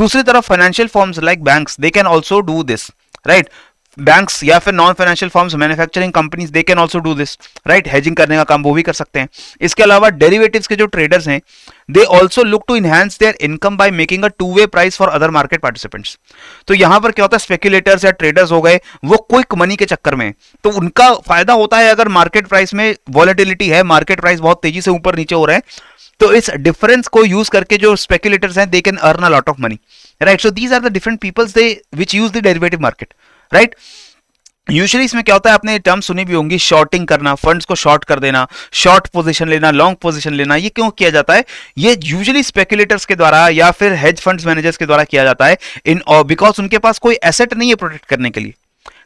दूसरी तरफ financial firms like banks they can also do this right right. Banks या फिर non financial firms manufacturing companies they can also do this right hedging करने का काम वो भी कर सकते हैं इसके अलावा डेरिवेटिव्स के जो ट्रेडर्स हैं they also look to enhance their income by making a two way price for other market participants तो यहां पर क्या होता है स्पेक्यूलेटर्स या ट्रेडर्स हो गए वो क्विक मनी के चक्कर में तो उनका फायदा होता है अगर मार्केट प्राइस में वॉलेटिलिटी है मार्केट प्राइस बहुत तेजी से ऊपर नीचे हो रहा है तो इस डिफरेंस को यूज करके जो स्पेक्यूलेटर्स हैं they can earn a lot of money right so these are the different peoples they which use the derivative market right usually इसमें क्या होता है आपने टर्म सुनी भी होंगी शॉर्टिंग करना फंड्स को शॉर्ट कर देना शॉर्ट पोजीशन लेना लॉन्ग पोजीशन लेना ये क्यों किया जाता है ये यूजली स्पेकुलेटर्स के द्वारा या फिर हेज फंड्स मैनेजर्स के द्वारा किया जाता है इन बिकॉज उनके पास कोई एसेट नहीं है प्रोटेक्ट करने के लिए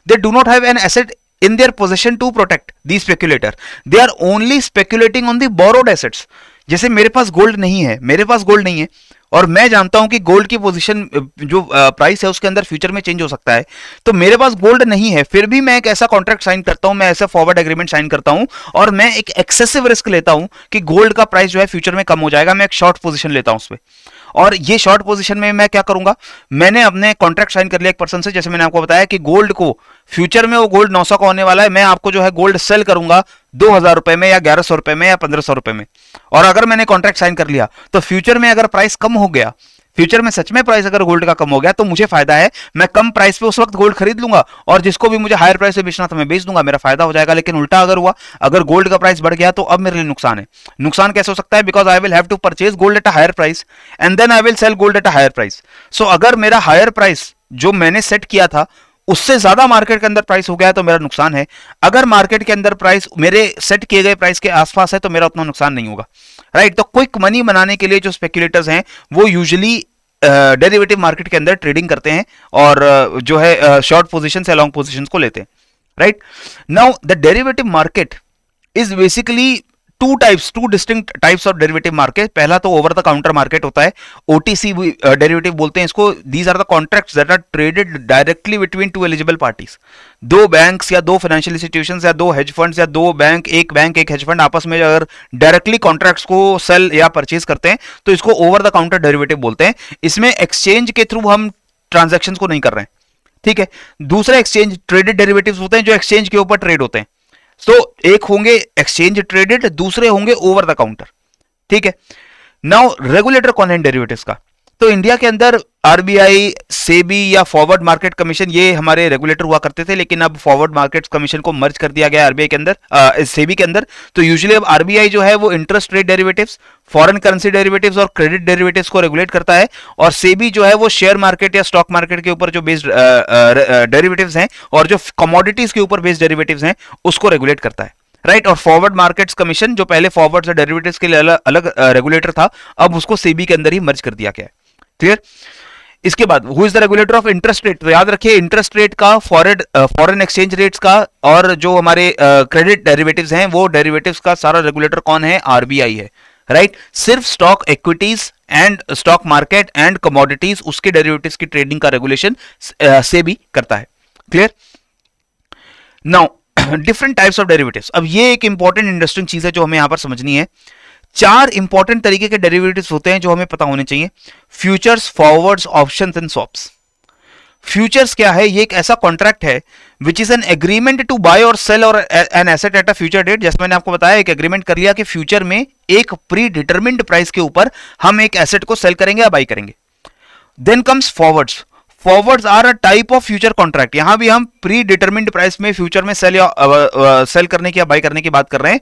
they do not have an asset in their position to protect the speculator they are only speculating on the borrowed assets जैसे मेरे पास गोल्ड नहीं है मेरे पास गोल्ड नहीं है और मैं जानता हूं कि गोल्ड की पोजीशन जो प्राइस है उसके अंदर फ्यूचर में चेंज हो सकता है तो मेरे पास गोल्ड नहीं है फिर भी मैं एक ऐसा कॉन्ट्रैक्ट साइन करता हूं मैं ऐसा फॉरवर्ड एग्रीमेंट साइन करता हूं और मैं एक एक्सेसिव रिस्क लेता हूं कि गोल्ड का प्राइस जो है फ्यूचर में कम हो जाएगा मैं एक शॉर्ट पोजिशन लेता हूं उसमें और ये शॉर्ट पोजीशन में मैं क्या करूंगा मैंने अपने कॉन्ट्रैक्ट साइन कर लिया एक पर्सन से जैसे मैंने आपको बताया कि गोल्ड को फ्यूचर में वो गोल्ड नौ का होने वाला है मैं आपको जो है गोल्ड सेल करूंगा दो हजार रुपए में या ग्यारह सौ रुपए में या पंद्रह सौ रुपए में और अगर मैंने कॉन्ट्रैक्ट साइन कर लिया तो फ्यूचर में अगर प्राइस कम हो गया फ्यूचर में सच में प्राइस अगर गोल्ड का कम हो गया तो मुझे फायदा है मैं कम प्राइस पे उस वक्त गोल्ड खरीद लूंगा और जिसको भी मुझे हायर प्राइस पे बेचना था मैं बेच दूंगा मेरा फायदा हो जाएगा लेकिन उल्टा अगर हुआ अगर गोल्ड का प्राइस बढ़ गया तो अब मेरे लिए नुकसान है नुकसान कैसे हो सकता है because I will have to purchase gold at a higher price and then I will sell gold at a higher price so अगर मेरा हायर प्राइस जो मैंने सेट किया था उससे ज्यादा मार्केट के अंदर प्राइस हो गया तो मेरा नुकसान है अगर मार्केट के अंदर प्राइस मेरे सेट किए गए प्राइस के आसपास है तो मेरा उतना नुकसान नहीं होगा राइट तो क्विक मनी बनाने के लिए जो स्पेक्यूलेटर्स हैं वो यूजली डेरिवेटिव मार्केट के अंदर ट्रेडिंग करते हैं और uh, जो है शॉर्ट uh, पोजिशन या लॉन्ग पोजिशन को लेते हैं right now the derivative market is basically two types two distinct types of derivative market पहला तो ओवर द काउंटर मार्केट होता है ओटीसी डेरिवेटिव बोलते हैं इसको these are the contracts that are traded directly between two eligible parties दो banks या दो फाइनेंशियल इंस्टीट्यूशन या दो हेज फंड्स या दो बैंक एक बैंक एक हेज फंड आपस में अगर डायरेक्टली कॉन्ट्रैक्ट्स को सेल या परचेज करते हैं तो इसको ओवर द काउंटर डेरिवेटिव बोलते हैं इसमें एक्सचेंज के थ्रू हम ट्रांजेक्शन को नहीं कर रहे हैं ठीक है दूसरा एक्सचेंज ट्रेडेड डेरिवेटिव होते हैं जो एक्सचेंज के ऊपर ट्रेड होते हैं so, तो एक होंगे एक्सचेंज ट्रेडेड दूसरे होंगे ओवर द काउंटर ठीक है नाउ रेगुलेटर कौन है डेरिवेटिव्स का तो इंडिया के अंदर आरबीआई सेबी या फॉरवर्ड मार्केट कमीशन ये हमारे रेगुलेटर हुआ करते थे लेकिन अब फॉरवर्ड मार्केट कमीशन को मर्ज कर दिया गया आरबीआई के अंदर सेबी के अंदर तो यूजुअली अब आरबीआई जो है वो interest rate derivatives foreign currency derivatives और क्रेडिट डेरिवेटिव्स को रेगुलेट करता है और सेबी जो है वो शेयर मार्केट या स्टॉक मार्केट के ऊपर जो बेस्ड डेरिवेटिव हैं और जो कमोडिटीज के ऊपर बेस्ड डेरिवेटिव हैं उसको रेगुलेट करता है राइट right, और फॉरवर्ड मार्केट्स कमीशन जो पहले फॉरवर्ड्स और डेरिवेटिव्स के लिए अलग रेगुलेटर था अब उसको सेबी के अंदर ही मर्ज कर दिया गया है क्लियर इसके बाद who is the regulator of interest rate तो याद रखिए इंटरेस्ट रेट का फॉरेन फॉरेन एक्सचेंज रेट्स का और जो हमारे क्रेडिट uh, डेरिवेटिव्स हैं वो डेरिवेटिव्स का सारा रेगुलेटर कौन है आरबीआई है राइट right? सिर्फ stock equities and stock market and commodities उसके डेरिवेटिव्स की ट्रेडिंग का रेगुलेशन uh, से भी करता है clear now different types of derivatives अब ये एक इंपॉर्टेंट इंडस्ट्रिंग चीज है जो हमें यहां पर समझनी है चार इंपॉर्टेंट तरीके के डेरिवेटिव्स होते हैं जो हमें पता होने चाहिए futures forwards option and swaps futures क्या है ये एक ऐसा कॉन्ट्रैक्ट है which is an agreement to buy और सेल और an asset at a future date जैसे मैंने आपको बताया एक एग्रीमेंट कर लिया कि फ्यूचर में एक प्री डिटर्मिंड प्राइस के ऊपर हम एक एसेट को सेल करेंगे या बाई करेंगे then comes forwards forwards are a type of future contract यहां भी हम प्री डिटर्मिंड प्राइस में फ्यूचर में सेल या सेल करने की या बाई करने की बात कर रहे हैं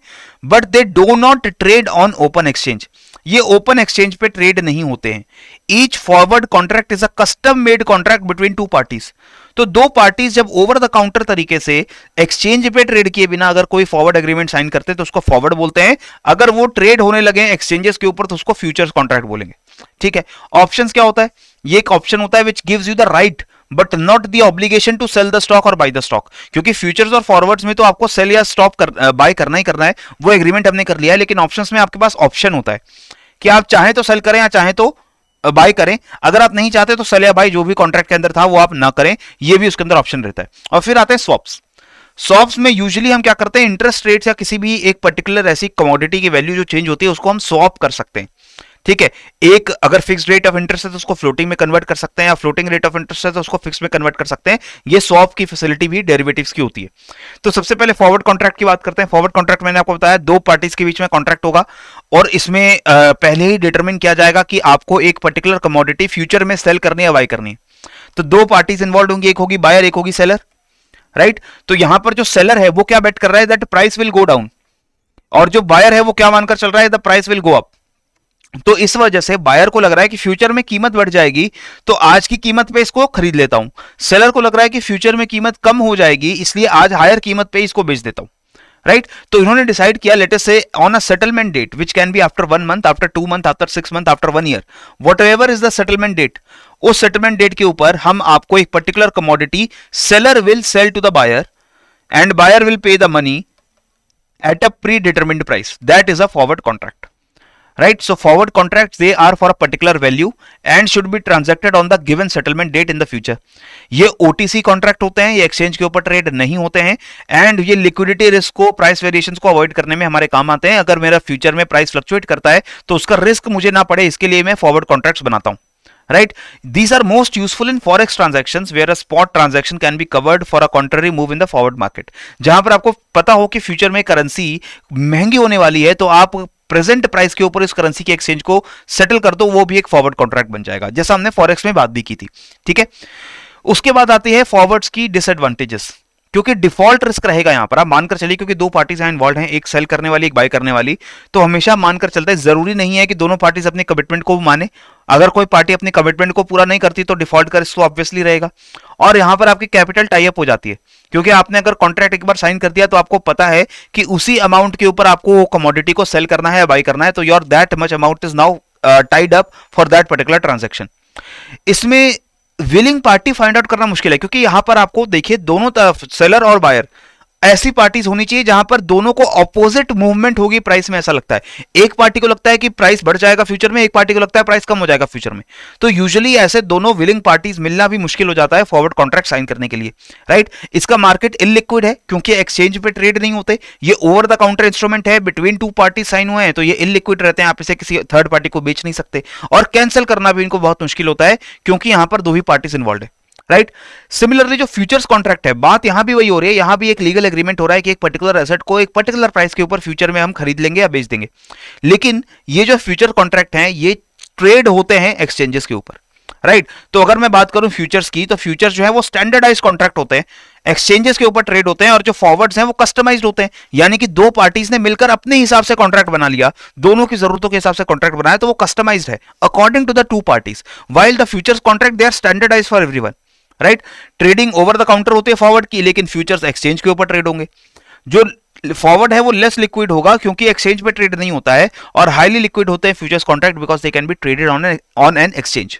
but they do not trade on open exchange ये ओपन एक्सचेंज पे ट्रेड नहीं होते हैं each forward contract is a custom made contract between two parties तो दो पार्टीज जब ओवर द काउंटर तरीके से एक्सचेंज पे ट्रेड किए बिना अगर कोई फॉरवर्ड एग्रीमेंट साइन करते हैं तो उसको फॉरवर्ड बोलते हैं अगर वो ट्रेड होने लगे एक्सचेंजेस के ऊपर तो उसको फ्यूचर्स कॉन्ट्रैक्ट बोलेंगे ठीक है ऑप्शन क्या होता है ये एक ऑप्शन होता है which gives you the right but not the obligation to sell the stock और बाय द स्टॉक क्योंकि फ्यूचर्स और फॉरवर्ड्स में तो आपको सेल या स्टॉप कर बाय करना ही करना है वो एग्रीमेंट हमने कर लिया है लेकिन ऑप्शंस में आपके पास ऑप्शन होता है कि आप चाहे तो सेल करें या चाहे तो बाय करें अगर आप नहीं चाहते तो सेल या बाय जो भी कॉन्ट्रैक्ट के अंदर था वो आप ना करें ये भी उसके अंदर ऑप्शन रहता है और फिर आते हैं स्वॉप्स स्वॉप्स में यूजुअली हम क्या करते हैं इंटरेस्ट रेट या किसी भी एक पर्टिकुलर ऐसी कमोडिटी की वैल्यू जो चेंज होती है उसको हम स्वॉप कर सकते हैं ठीक है एक अगर फिक्स रेट ऑफ इंटरेस्ट है तो उसको फ्लोटिंग में कन्वर्ट कर सकते हैं या फ्लोटिंग रेट ऑफ इंटरेस्ट है तो उसको फिक्स में कन्वर्ट कर सकते हैं ये सॉप की फैसिलिटी भी डेरिवेटिव की होती है तो सबसे पहले फॉरवर्ड कॉन्ट्रैक्ट की बात करते हैं फॉरवर्ड कॉन्ट्रैक्ट मैंने आपको बताया दो पार्टीज के बीच में कॉन्ट्रैक्ट होगा और इसमें पहले ही डिटर्मिन किया जाएगा कि आपको एक पर्टिकुलर कमोडिटी फ्यूचर में सेल करनी या बाई करनी तो दो पार्टीज इन्वॉल्व होंगी एक होगी बायर एक होगी सेलर राइट तो यहां पर जो सेलर है वो क्या बेट कर रहा है that price will go down और जो बायर है वो क्या मानकर चल रहा है the price will go up तो इस वजह से बायर को लग रहा है कि फ्यूचर में कीमत बढ़ जाएगी तो आज की कीमत पे इसको खरीद लेता हूं सेलर को लग रहा है कि फ्यूचर में कीमत कम हो जाएगी इसलिए आज हायर कीमत पे इसको बेच देता हूं राइट right? तो इन्होंने डिसाइड किया let's say on a settlement date which can be after one month after two month after six month after one year whatever is the settlement date उस सेटलमेंट डेट के ऊपर हम आपको एक particular commodity seller will sell to the buyer and buyer will pay the money at a predetermined price that is a forward contract right so forward contracts they are for a particular value and should be transacted on the given settlement date in the future ये OTC contract होते हैं ये exchange के ऊपर trade नहीं होते हैं and ये लिक्विडिटी रिस्क को प्राइस वेरिएशंस को अवॉइड करने में हमारे काम आते हैं अगर मेरा फ्यूचर में प्राइस फ्लक्चुएट करता है तो उसका रिस्क मुझे ना पड़े इसके लिए मैं फॉरवर्ड कॉन्ट्रैक्ट्स बनाता हूं right these are most useful in forex transactions where a spot transaction can be covered for a contrary move in the forward market जहां पर आपको पता हो कि फ्यूचर में करेंसी महंगी होने वाली है तो आप प्रेजेंट प्राइस के ऊपर इस करेंसी के एक्सचेंज को सेटल कर दो वो भी एक फॉरवर्ड कॉन्ट्रैक्ट बन जाएगा जैसा हमने फॉरेक्स में बात भी की थी ठीक है उसके बाद आती है फॉरवर्ड्स की डिसएडवांटेजेस क्योंकि डिफॉल्ट रिस्क रहेगा यहां पर आप मानकर चलिए क्योंकि दो पार्टीज यहाँ इन्वॉल्व हैं एक सेल करने वाली एक बाय करने वाली तो हमेशा मानकर चलता है जरूरी नहीं है कि दोनों पार्टीज अपने कमिटमेंट को माने अगर कोई पार्टी अपने कमिटमेंट को पूरा नहीं करती तो डिफॉल्ट का रिस्क तो ऑब्वियसली रहेगा और यहां पर आपकी कैपिटल टाइप हो जाती है क्योंकि आपने अगर कॉन्ट्रैक्ट एक बार साइन कर दिया तो आपको पता है कि उसी अमाउंट के ऊपर आपको वो कमोडिटी को सेल करना है या बाई करना है तो your that much amount is now tied up for that particular transaction इसमें विलिंग पार्टी फाइंड आउट करना मुश्किल है क्योंकि यहां पर आपको देखिए दोनों तरफ सेलर और बायर ऐसी पार्टीज होनी चाहिए जहां पर दोनों को ऑपोजिट मूवमेंट होगी प्राइस में ऐसा लगता है एक पार्टी को लगता है कि प्राइस बढ़ जाएगा फ्यूचर में एक पार्टी को लगता है प्राइस कम हो जाएगा फ्यूचर में तो यूजुअली ऐसे दोनों विलिंग पार्टीज मिलना भी मुश्किल हो जाता है फॉरवर्ड कॉन्ट्रैक्ट साइन करने के लिए राइट इसका मार्केट इनलिक्विड है क्योंकि एक्सचेंज पे ट्रेड नहीं होते ये ओवर द काउंटर इंस्ट्रूमेंट है बिटवीन टू पार्टी साइन हुए हैं तो ये इनलिक्विड रहते हैं आप इसे किसी थर्ड पार्टी को बेच नहीं सकते और कैंसिल करना भी इनको बहुत मुश्किल होता है क्योंकि यहां पर दो ही पार्टीज इन्वॉल्व है राइट सिमिलरली जो फ्यूचर्स कॉन्ट्रैक्ट है बात यहां भी वही हो रही है यहां भी एक लीगल एग्रीमेंट हो रहा है कि एक पर्टिकुलर एसेट को एक पर्टिकुलर प्राइस के ऊपर फ्यूचर में हम खरीद लेंगे या बेच देंगे लेकिन ये जो फ्यूचर कॉन्ट्रैक्ट है ये ट्रेड होते हैं एक्सचेंजेस के ऊपर राइट right? तो अगर मैं बात करूं फ्यूचर्स की तो फ्यूचर्स जो है वो स्टैंडर्डाइज कॉन्ट्रैक्ट होते हैं एक्सचेंजेस के ऊपर ट्रेड होते हैं और जो फॉरवर्ड्स हैं वो कस्टमाइज्ड होते हैं यानी कि दो पार्टीज ने मिलकर अपने हिसाब से कॉन्ट्रैक्ट बना लिया दोनों की जरूरतों के हिसाब से कॉन्ट्रैक्ट बनाया तो वो कस्टमाइज्ड है according to the two parties while the futures contract they are standardize for everyone right trading over the counter होते हैं फॉरवर्ड की लेकिन फ्यूचर्स एक्सचेंज के ऊपर ट्रेड होंगे जो फॉरवर्ड है वो लेस लिक्विड होगा क्योंकि एक्सचेंज पे ट्रेड नहीं होता है और हाईली लिक्विड होते हैं futures contract because they can be traded on on an exchange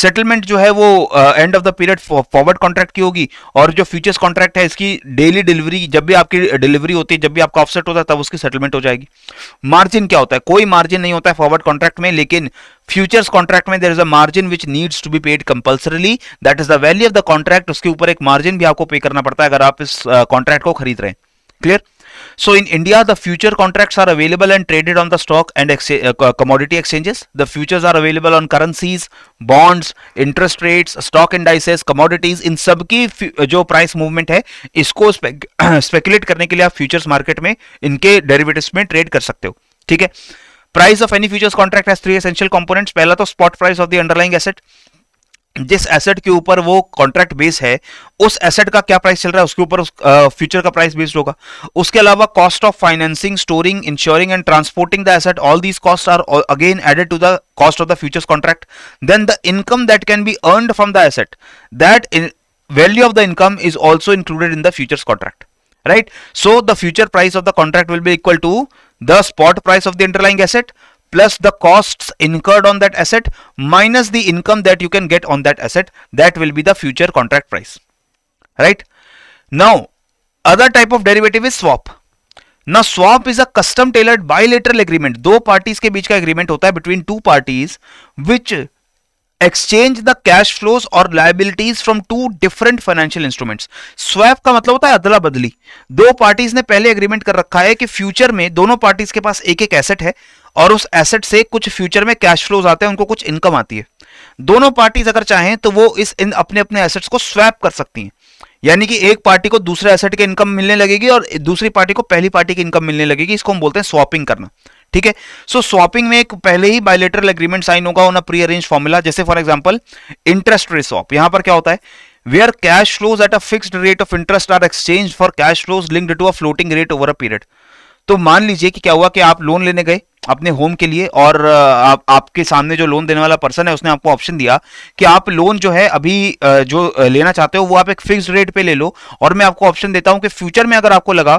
settlement जो है वो end of the period forward contract की होगी और जो फ्यूचर्स कॉन्ट्रैक्ट है इसकी डेली डिलीवरी जब भी आपकी डिलीवरी होती है जब भी आपका ऑफसेट होता है तब उसकी सेटलमेंट हो जाएगी मार्जिन क्या होता है कोई मार्जिन नहीं होता है फॉरवर्ड कॉन्ट्रैक्ट में लेकिन फ्यूचर्स कॉन्ट्रैक्ट में there is a margin which needs to be paid compulsorily that is the value of the contract उसके ऊपर एक मार्जिन भी आपको पे करना पड़ता है अगर आप इस कॉन्ट्रैक्ट uh, को खरीद रहे हैं clear So in India, the future contracts are available and traded on the stock and ex uh, commodity exchanges. The futures are available on currencies, bonds, interest rates, stock indices, commodities. इन सब की जो price movement है इसको spec, speculate करने के लिए आप futures market में इनके derivatives में trade कर सकते हो ठीक है Price of any futures contract has three essential components. पहला तो spot price of the underlying asset. जिस एसेट के ऊपर वो कॉन्ट्रैक्ट बेस है उस एसेट का क्या प्राइस चल रहा है उसके ऊपर उस फ्यूचर का प्राइस बेस्ड होगा उसके अलावा cost of financing storing insuring and transporting the asset all these cost are again added to the cost of the futures contract then the income that can be earn from the asset that value of the income is also included in the futures contract right so the future price of the contract will be equal to the spot price of the underlying asset plus the costs incurred on that asset minus the income that you can get on that asset that will be the future contract price right now other type of derivative is swap now swap is a custom tailored bilateral agreement दो parties ke beech ka agreement hota hai between two parties which exchange the cash flows और liabilities from two different financial instrument swap का मतलब होता है अदला बदली दो parties ने पहले एग्रीमेंट कर रखा है कि फ्यूचर में दोनों पार्टीज के पास एक एक एसेट है और उस एसेट से कुछ फ्यूचर में कैश फ्लोज आते हैं उनको कुछ इनकम आती है दोनों पार्टीज अगर चाहें तो वो इस इन अपने अपने एसेट्स को स्वैप कर सकती हैं यानी कि एक पार्टी को दूसरे एसेट के इनकम मिलने लगेगी और दूसरी पार्टी को पहली पार्टी की इनकम मिलने लगेगी इसको हम बोलते हैं स्वॉपिंग करना ठीक है सो स्वॉपिंग में एक पहले ही बायोलेटरल एग्रीमेंट साइन होगा on a pre arrange formula जैसे for example interest rate swap यहां पर क्या होता है where cash flows at a fixed rate of interest are exchange for cash flows linked to a floating rate over a period तो मान लीजिए कि क्या हुआ कि आप लोन लेने गए अपने होम के लिए और आप, आपके सामने जो लोन देने वाला पर्सन है उसने आपको ऑप्शन दिया कि आप लोन जो है अभी जो लेना चाहते हो वो आप एक फिक्स रेट पे ले लो और मैं आपको ऑप्शन देता हूं कि फ्यूचर में अगर आपको लगा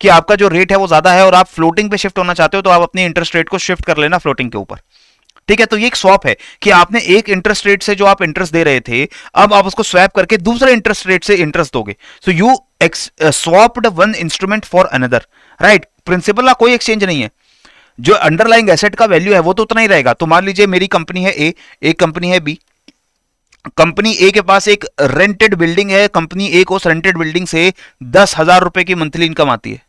कि आपका जो रेट है वो ज्यादा है और आप फ्लोटिंग पे शिफ्ट होना चाहते हो तो आप अपने इंटरेस्ट रेट को शिफ्ट कर लेना फ्लोटिंग के ऊपर ठीक है तो ये एक स्वॉप है कि आपने एक इंटरेस्ट रेट से जो आप इंटरेस्ट दे रहे थे अब आप उसको स्वैप करके दूसरे इंटरेस्ट रेट से इंटरेस्ट दोगे so you ex swapped one instrument for another right principal का कोई एक्सचेंज नहीं है जो अंडरलाइंग एसेट का वैल्यू है वो तो उतना ही रहेगा तो मान लीजिए मेरी कंपनी है ए एक कंपनी है बी कंपनी ए के पास एक रेंटेड बिल्डिंग है कंपनी ए को उस रेंटेड बिल्डिंग से दस हजार रुपए की मंथली इनकम आती है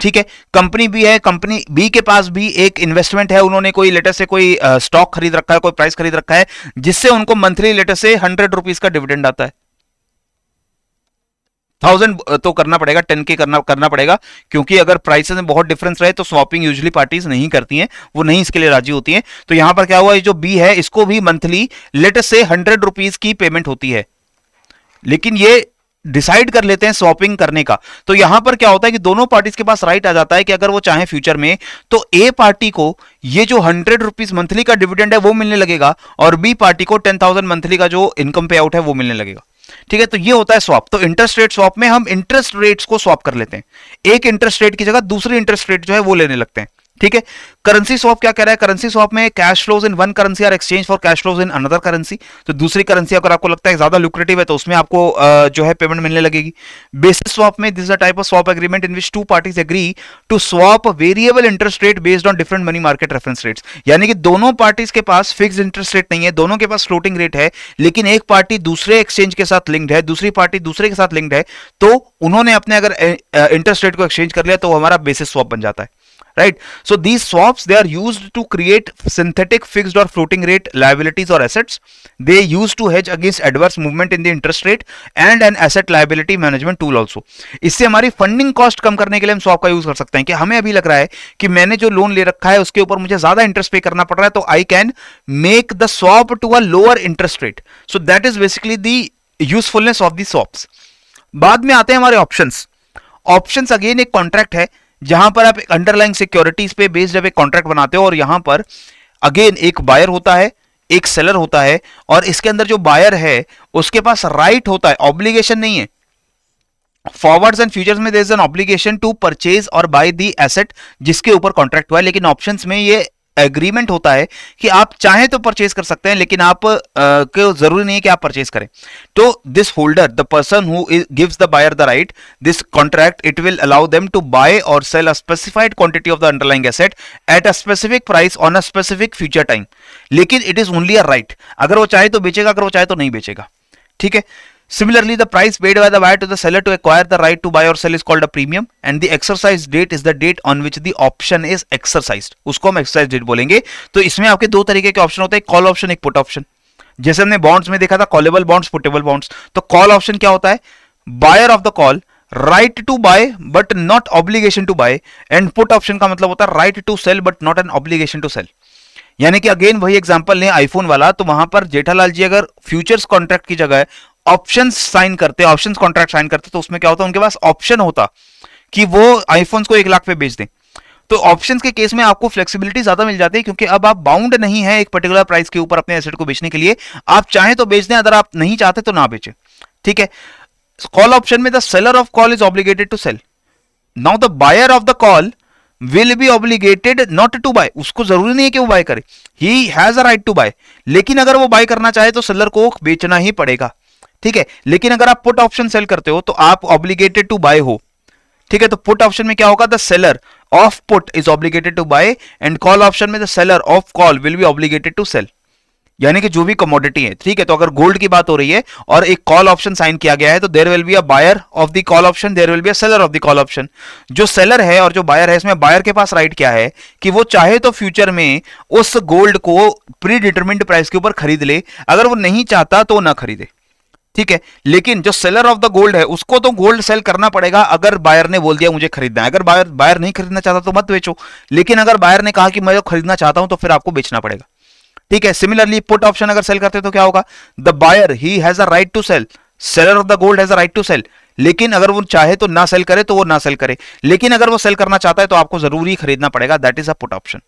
ठीक है कंपनी बी है कंपनी बी के पास भी एक इन्वेस्टमेंट है उन्होंने कोई लेटेस्ट से कोई स्टॉक uh, खरीद रखा है कोई प्राइस खरीद रखा है जिससे उनको monthly let's say hundred rupees का डिविडेंड आता है थाउजेंड तो करना पड़ेगा टेन के करना करना पड़ेगा क्योंकि अगर प्राइसेस में बहुत डिफरेंस रहे तो स्वॉपिंग यूजली पार्टीज नहीं करती हैं वो नहीं इसके लिए राजी होती हैं तो यहां पर क्या हुआ ये जो बी है इसको भी monthly let's say hundred rupees की पेमेंट होती है लेकिन ये डिसाइड कर लेते हैं स्वॉपिंग करने का तो यहां पर क्या होता है कि दोनों पार्टीज के पास राइट आ जाता है कि अगर वो चाहे फ्यूचर में तो ए पार्टी को ये जो हंड्रेड रुपीज मंथली का डिविडेंड है वो मिलने लगेगा और बी पार्टी को टेन थाउजेंड मंथली का जो इनकम पे आउट है वो मिलने लगेगा ठीक है तो ये होता है स्वाप तो इंटरेस्ट रेट स्वाप में हम इंटरेस्ट रेट्स को स्वाप कर लेते हैं एक इंटरेस्ट रेट की जगह दूसरी इंटरेस्ट रेट जो है वो लेने लगते हैं ठीक है करेंसी स्वॉप क्या कह रहा है करेंसी स्वॉप में cash flows in one currency are exchange for cash flows in another currency तो दूसरी करेंसी अगर आपको लगता है ज्यादा लुक्रेटिव है तो उसमें आपको जो है पेमेंट मिलने लगेगी बेसिस स्वॉप में this a type of swap agreement in which two parties agree to swap variable interest rate based on different money market reference rates यानी कि दोनों पार्टीज के पास फिक्स इंटरेस्ट रेट नहीं है दोनों के पास फ्लोटिंग रेट है लेकिन एक पार्टी दूसरे एक्सचेंज के साथ लिंक्ड है दूसरी पार्टी दूसरे के साथ लिंक्ड है तो उन्होंने अपने अगर इंटरेस्ट रेट को एक्सचेंज कर लिया तो हमारा बेसिस स्वॉप बन जाता है right so these swaps they are used to create synthetic fixed or floating rate liabilities or assets they used to hedge against adverse movement in the interest rate and an asset liability management tool also इससे हमारी funding cost कम करने के लिए हम swap का use कर सकते हैं कि हमें अभी लग रहा है कि मैंने जो लोन ले रखा है उसके ऊपर मुझे ज्यादा इंटरेस्ट पे करना पड़ रहा है तो I can make the swap to a lower interest rate so that is basically the usefulness of the swaps बाद में आते हैं हमारे ऑप्शंस ऑप्शंस अगेन एक कॉन्ट्रैक्ट है जहां पर आप अंडरलाइन सिक्योरिटीज पे बेस्ड जब एक कॉन्ट्रैक्ट बनाते हो और यहां पर अगेन एक बायर होता है एक सेलर होता है और इसके अंदर जो बायर है उसके पास राइट होता है ऑब्लिगेशन नहीं है फॉरवर्ड्स एंड फ्यूचर्स में there is an obligation to purchase और बाय दी एसेट जिसके ऊपर कॉन्ट्रैक्ट हुआ है लेकिन ऑप्शंस में ये एग्रीमेंट होता है कि आप चाहे तो परचेज कर सकते हैं लेकिन आप आ, जरूरी नहीं है कि आप परचेज करें तो this holder the person who gives the buyer the right this contract it will allow them to buy और sell a specified quantity of the underlying asset at a specific price on a specific future time लेकिन it is only a right अगर वो चाहे तो बेचेगा अगर वो चाहे तो नहीं बेचेगा ठीक है Similarly, the price paid by the buyer to the seller to acquire the right to buy or sell is called a premium and the exercise date is the date on which the option is exercised. उसको हम exercise date बोलेंगे तो इसमें आपके दो तरीके के option होते हैं Call option एक put option. जैसे हमने bonds में देखा था callable bonds, putable bonds. तो call option क्या होता है Buyer of the call right to buy but not obligation to buy, and put option का मतलब होता है right to sell but not an obligation to sell. यानी कि अगेन वही एग्जांपल लें आईफोन वाला तो वहां पर जेठालाल जी अगर फ्यूचर्स कॉन्ट्रैक्ट की जगह ऑप्शन साइन करते ऑप्शन कॉन्ट्रैक्ट साइन करते तो उसमें क्या होता उनके पास ऑप्शन होता कि वो आईफोन को एक लाख पे बेच दें तो ऑप्शंस के केस में आपको फ्लेक्सिबिलिटी ज्यादा मिल जाती है क्योंकि अब आप बाउंड नहीं है एक पर्टिकुलर प्राइस के ऊपर अपने एसेट को बेचने के लिए आप चाहें तो बेच दें अगर आप नहीं चाहते तो ना बेचें ठीक है कॉल ऑप्शन में the seller of call is obligated to sell now the buyer of the call will be obligated not to buy उसको जरूरी नहीं है कि वो बाय करे he has a right to buy लेकिन अगर वो बाय करना चाहे तो सेलर को बेचना ही पड़ेगा ठीक है लेकिन अगर आप पुट ऑप्शन सेल करते हो तो आप ऑब्लिगेटेड टू बाय हो ठीक है तो पुट ऑप्शन में क्या होगा the seller of put is obligated to buy and call option में the seller of call will be obligated to sell यानी कि जो भी कमोडिटी है ठीक है तो अगर गोल्ड की बात हो रही है और एक कॉल ऑप्शन साइन किया गया है तो there will be a buyer of the call option there will be a seller of the call option जो सेलर है और जो बायर है इसमें बायर के पास राइट क्या है कि वो चाहे तो फ्यूचर में उस गोल्ड को प्री डिटर्मिंड प्राइस के ऊपर खरीद ले अगर वो नहीं चाहता तो ना खरीदे ठीक है लेकिन जो सेलर ऑफ द गोल्ड है उसको तो गोल्ड सेल करना पड़ेगा अगर बायर ने बोल दिया मुझे खरीदना है अगर बायर बायर नहीं खरीदना चाहता तो मत बेचो लेकिन अगर बायर ने कहा कि मैं खरीदना चाहता हूं तो फिर आपको बेचना पड़ेगा ठीक है सिमिलरली पुट ऑप्शन अगर सेल करते तो क्या होगा the buyer he has a right to sell seller of the gold has a right to sell लेकिन अगर वो चाहे तो ना सेल करे तो वो ना सेल करे लेकिन अगर वो सेल करना चाहता है तो आपको जरूरी खरीदना पड़ेगा that is a put option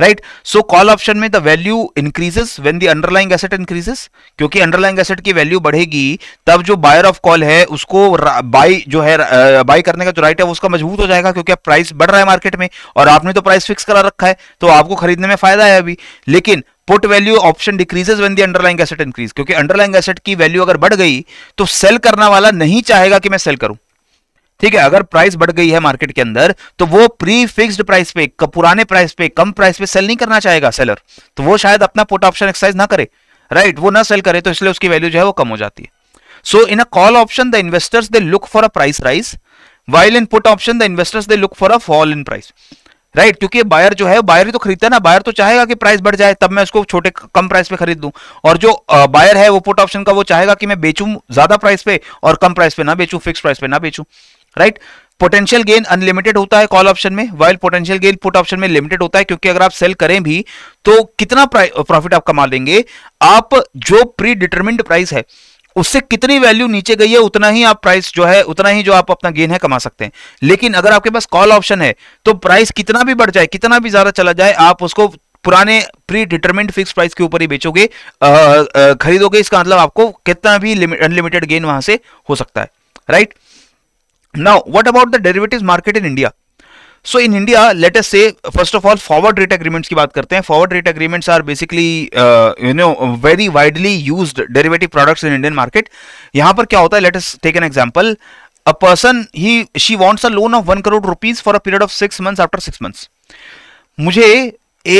right so call option में the value increases when the underlying asset increases क्योंकि अंडरलाइंग एसेट की वैल्यू बढ़ेगी तब जो बायर ऑफ कॉल है उसको बाई जो है बाई करने का जो राइट है उसका मजबूत हो जाएगा क्योंकि अब प्राइस बढ़ रहा है मार्केट में और आपने तो प्राइस फिक्स करा रखा है तो आपको खरीदने में फायदा है अभी लेकिन put value option decreases when the underlying asset increase क्योंकि अंडरलाइंग एसेट की वैल्यू अगर बढ़ गई तो सेल करने वाला नहीं चाहेगा कि मैं सेल करूं ठीक है अगर प्राइस बढ़ गई है मार्केट के अंदर तो वो प्री फिक्स प्राइस पे पुराने प्राइस पे कम प्राइस पे सेल नहीं करना चाहेगा सेलर तो वो शायद अपना पोट ऑप्शन एक्सरसाइज ना करे राइट वो ना सेल करे तो इसलिए उसकी वैल्यू जो है वो कम हो जाती है so in a call option the investors they look for a price rise while in put option the investors they look for a fall in price right क्योंकि बायर जो है बायर ही तो खरीदता है ना बायर तो चाहेगा कि प्राइस बढ़ जाए तब मैं उसको छोटे कम प्राइस पे खरीद दूं और जो बायर है वो पुट ऑप्शन का वो चाहेगा कि मैं बेचूं ज्यादा प्राइस पे और कम प्राइस पे ना बेचूं फिक्स प्राइस पे ना बेचूं राइट पोटेंशियल गेन अनलिमिटेड होता है कॉल ऑप्शन में while potential gain put option में लिमिटेड होता है क्योंकि अगर आप सेल करें भी तो कितना प्रॉफिट आप कमा लेंगे आप जो प्री डिटर्मिंड प्राइस है उससे कितनी वैल्यू नीचे गई है उतना ही आप प्राइस जो है उतना ही जो आप अपना गेन है कमा सकते हैं लेकिन अगर आपके पास कॉल ऑप्शन है तो प्राइस कितना भी बढ़ जाए कितना भी ज्यादा चला जाए आप उसको पुराने प्री डिटर्मिंड फिक्स प्राइस के ऊपर ही बेचोगे आ, आ, खरीदोगे इसका मतलब आपको कितना भी अनलिमिटेड गेन वहां से हो सकता है right right? now what about the derivatives market in india so in India latest से first of all forward rate agreements की बात करते हैं forward rate agreements are basically you know very widely used derivative products in Indian market यहां पर क्या होता है latest take an example a person he she wants a loan of one crore rupees for a period of six months after six months मुझे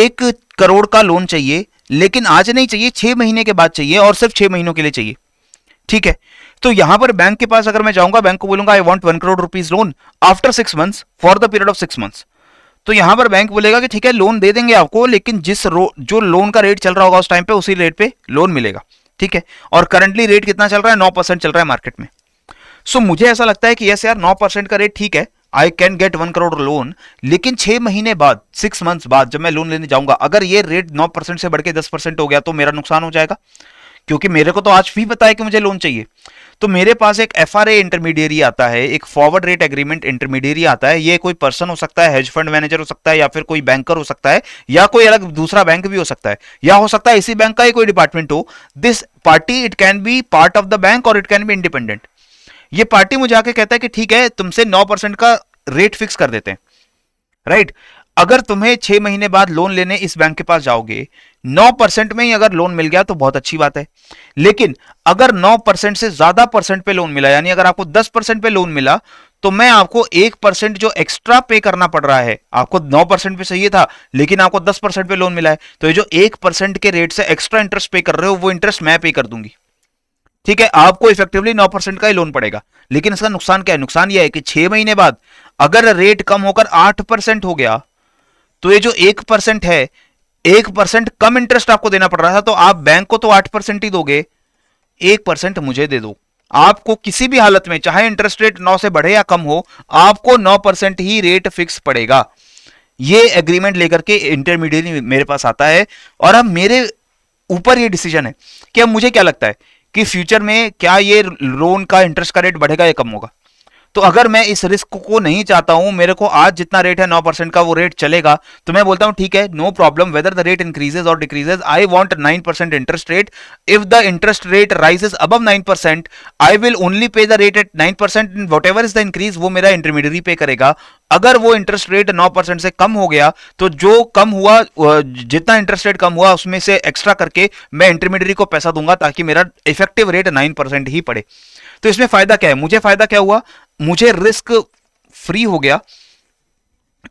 एक करोड़ का loan चाहिए लेकिन आज नहीं चाहिए छह महीने के बाद चाहिए और सिर्फ छह महीनों के लिए चाहिए ठीक है तो यहां पर बैंक के पास अगर मैं जाऊंगा बैंक को बोलूंगा I want one crore rupees loan after six month for the period of six month तो यहां पर बैंक बोलेगा कि ठीक है लोन दे देंगे आपको लेकिन जिस जो लोन का रेट चल रहा होगा उस टाइम पे उसी रेट पे लोन मिलेगा ठीक है और करंटली रेट कितना चल रहा है नौ परसेंट चल रहा है मार्केट में सो so, मुझे ऐसा लगता है कि यस यार नौ परसेंट का रेट ठीक है I can get one crore loan लेकिन छह महीने बाद सिक्स मंथ्स बाद जब मैं लोन लेने जाऊंगा अगर ये रेट नौ से बढ़ के दस हो गया तो मेरा नुकसान हो जाएगा क्योंकि मेरे को तो आज भी पता है कि मुझे लोन चाहिए तो मेरे पास एक एफ इंटरमीडियरी आता है एक फॉरवर्ड रेट एग्रीमेंट इंटरमीडियरी आता है ये कोई पर्सन हो सकता है हेज फंड मैनेजर हो सकता है या फिर कोई बैंकर हो सकता है या कोई अलग दूसरा बैंक भी हो सकता है या हो सकता है इसी बैंक का ही कोई डिपार्टमेंट हो this party it can be part of the bank और इट कैन बी इंडिपेंडेंट ये पार्टी मुझे आके कहता है कि ठीक है तुमसे नौ परसेंट का रेट फिक्स कर देते हैं राइट right? अगर तुम्हें छह महीने बाद लोन लेने इस बैंक के पास जाओगे नौ परसेंट में ही अगर लोन मिल गया तो बहुत अच्छी बात है लेकिन अगर नौ परसेंट से ज्यादा परसेंट पे लोन मिला यानी अगर आपको दस परसेंट पे लोन मिला तो मैं आपको एक परसेंट जो एक्स्ट्रा पे करना पड़ रहा है आपको नौ परसेंट पे सही था लेकिन आपको दस परसेंट पे लोन मिला है तो ये जो एक परसेंट के रेट से एक्स्ट्रा इंटरेस्ट पे कर रहे हो वो इंटरेस्ट मैं पे कर दूंगी ठीक है आपको इफेक्टिवली नौ परसेंट का ही लोन पड़ेगा लेकिन इसका नुकसान क्या है नुकसान यह है कि छह महीने बाद अगर रेट कम होकर आठ परसेंट हो गया तो ये जो एक परसेंट है एक परसेंट कम इंटरेस्ट आपको देना पड़ रहा था तो आप बैंक को तो आठ परसेंट ही दोगे एक परसेंट मुझे दे दो आपको किसी भी हालत में चाहे इंटरेस्ट रेट नौ से बढ़े या कम हो आपको नौ परसेंट ही रेट फिक्स पड़ेगा ये एग्रीमेंट लेकर के इंटरमीडिएट मेरे पास आता है और अब मेरे ऊपर ये डिसीजन है कि अब मुझे क्या लगता है कि फ्यूचर में क्या ये लोन का इंटरेस्ट का रेट बढ़ेगा या कम होगा तो अगर मैं इस रिस्क को नहीं चाहता हूं मेरे को आज जितना रेट है नौ परसेंट का वो रेट चलेगा तो मैं बोलता हूं ठीक है no problem whether the rate increases और decreases I want nine percent interest rate if the interest rate rises above nine percent I will only pay the rate at nine percent in whatever is the increase वो मेरा intermediary पे करेगा अगर वो interest rate नौ percent से कम हो गया तो जो कम हुआ जितना इंटरेस्ट रेट कम हुआ उसमें से एक्स्ट्रा करके मैं इंटरमीडियरी को पैसा दूंगा ताकि मेरा इफेक्टिव रेट नाइन परसेंट ही पड़े तो इसमें फायदा क्या है मुझे फायदा क्या हुआ मुझे रिस्क फ्री हो गया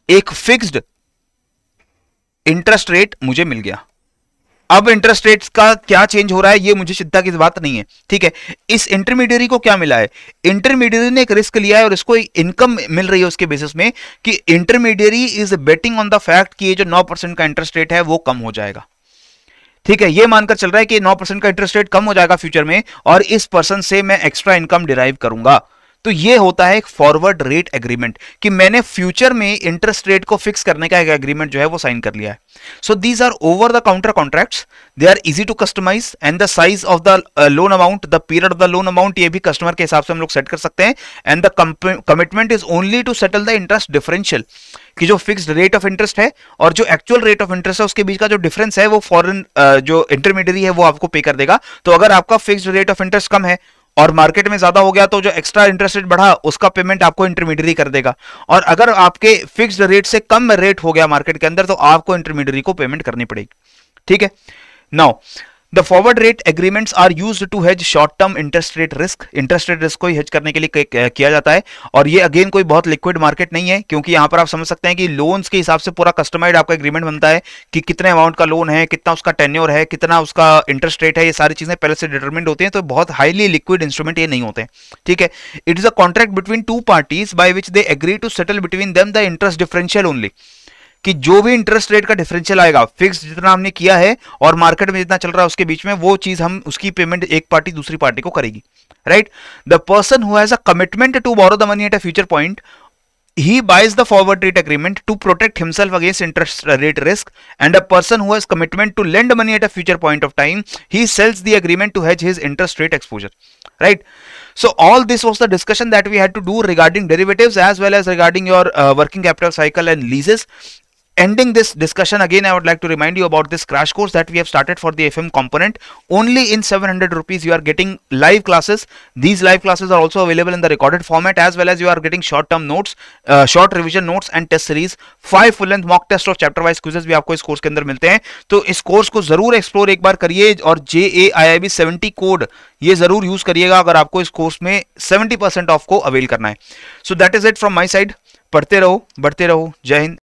एक फिक्स्ड इंटरेस्ट रेट मुझे मिल गया अब इंटरेस्ट रेट्स का क्या चेंज हो रहा है ये मुझे चिंता की बात नहीं है ठीक है इस इंटरमीडियरी को क्या मिला है इंटरमीडियरी ने एक रिस्क लिया है और इसको इनकम मिल रही है उसके बेसिस में कि intermediary is betting on the fact कि ये जो 9 परसेंट का इंटरेस्ट रेट है वो कम हो जाएगा ठीक है ये मानकर चल रहा है कि नौ परसेंट का इंटरेस्ट रेट कम हो जाएगा फ्यूचर में और इस पर्सन से मैं एक्स्ट्रा इनकम डिराइव करूंगा तो ये होता है एक फॉरवर्ड रेट एग्रीमेंट कि मैंने फ्यूचर में इंटरेस्ट रेट को फिक्स करने का एक एग्रीमेंट जो है वो साइन कर लिया है so these are over the counter contract they are easy to customize and the size of the loan amount the period of the loan amount ये भी कस्टमर के हिसाब से हम लोग सेट कर सकते हैं and the commitment is only to settle the interest differential कि जो फिक्स रेट ऑफ इंटरेस्ट है और जो एक्चुअल रेट ऑफ इंटरेस्ट है उसके बीच का जो डिफरेंस है वो फॉरन uh, जो इंटरमीडियरी है वो आपको पे कर देगा तो अगर आपका फिक्स रेट ऑफ इंटरेस्ट कम है और मार्केट में ज्यादा हो गया तो जो एक्स्ट्रा इंटरेस्ट रेट बढ़ा उसका पेमेंट आपको इंटरमीडियरी कर देगा और अगर आपके फिक्स्ड रेट से कम रेट हो गया मार्केट के अंदर तो आपको इंटरमीडियरी को पेमेंट करनी पड़ेगी ठीक है now the forward rate agreements are use to hedge short term interest rate risk interest rate risk को हेज करने के लिए किया जाता है और ये अगेन कोई बहुत लिक्विड मार्केट नहीं है क्योंकि यहाँ पर आप समझ सकते हैं कि लोन्स के हिसाब से पूरा कस्टमाइड आपका एग्रीमेंट बनता है कि कितने अमाउंट का लोन है कितना उसका टेन्योर है कितना उसका इंटरेस्ट रेट है ये सारी चीजें पहले से डिटर्मेंट होती हैं तो बहुत हाईली लिक्विड इंस्ट्रूमेंट ये नहीं होते ठीक है it is a contract between two parties by which they agree to settle between them the interest differential only कि जो भी इंटरेस्ट रेट का डिफरेंशियल आएगा फिक्स जितना हमने किया है और मार्केट में जितना चल रहा है उसके बीच में वो चीज हम उसकी पेमेंट एक पार्टी दूसरी पार्टी को करेगी right the person whose a commitment to borrow the money at a future point he buys the forward rate agreement to protect himself against interest rate risk and a person whose commitment to lend money at a future point of time he sells the agreement to hedge his interest rate exposure right so all this was the discussion that we had to do regarding derivative as well as regarding your working capital cycle and leases ending this discussion again i would like to remind you about this crash course that we have started for the fm component only in 700 rupees you are getting live classes these live classes are also available in the recorded format as well as you are getting short term notes uh, short revision notes and test series five full length mock test of chapter wise quizzes bhi aapko is course ke andar milte hain to is course ko zarur explore ek bar kariye aur jaiib 70 code ye zarur use kariyega agar aapko is course mein 70% off ko avail karna hai so that is it from my side padhte raho badhte raho jai hind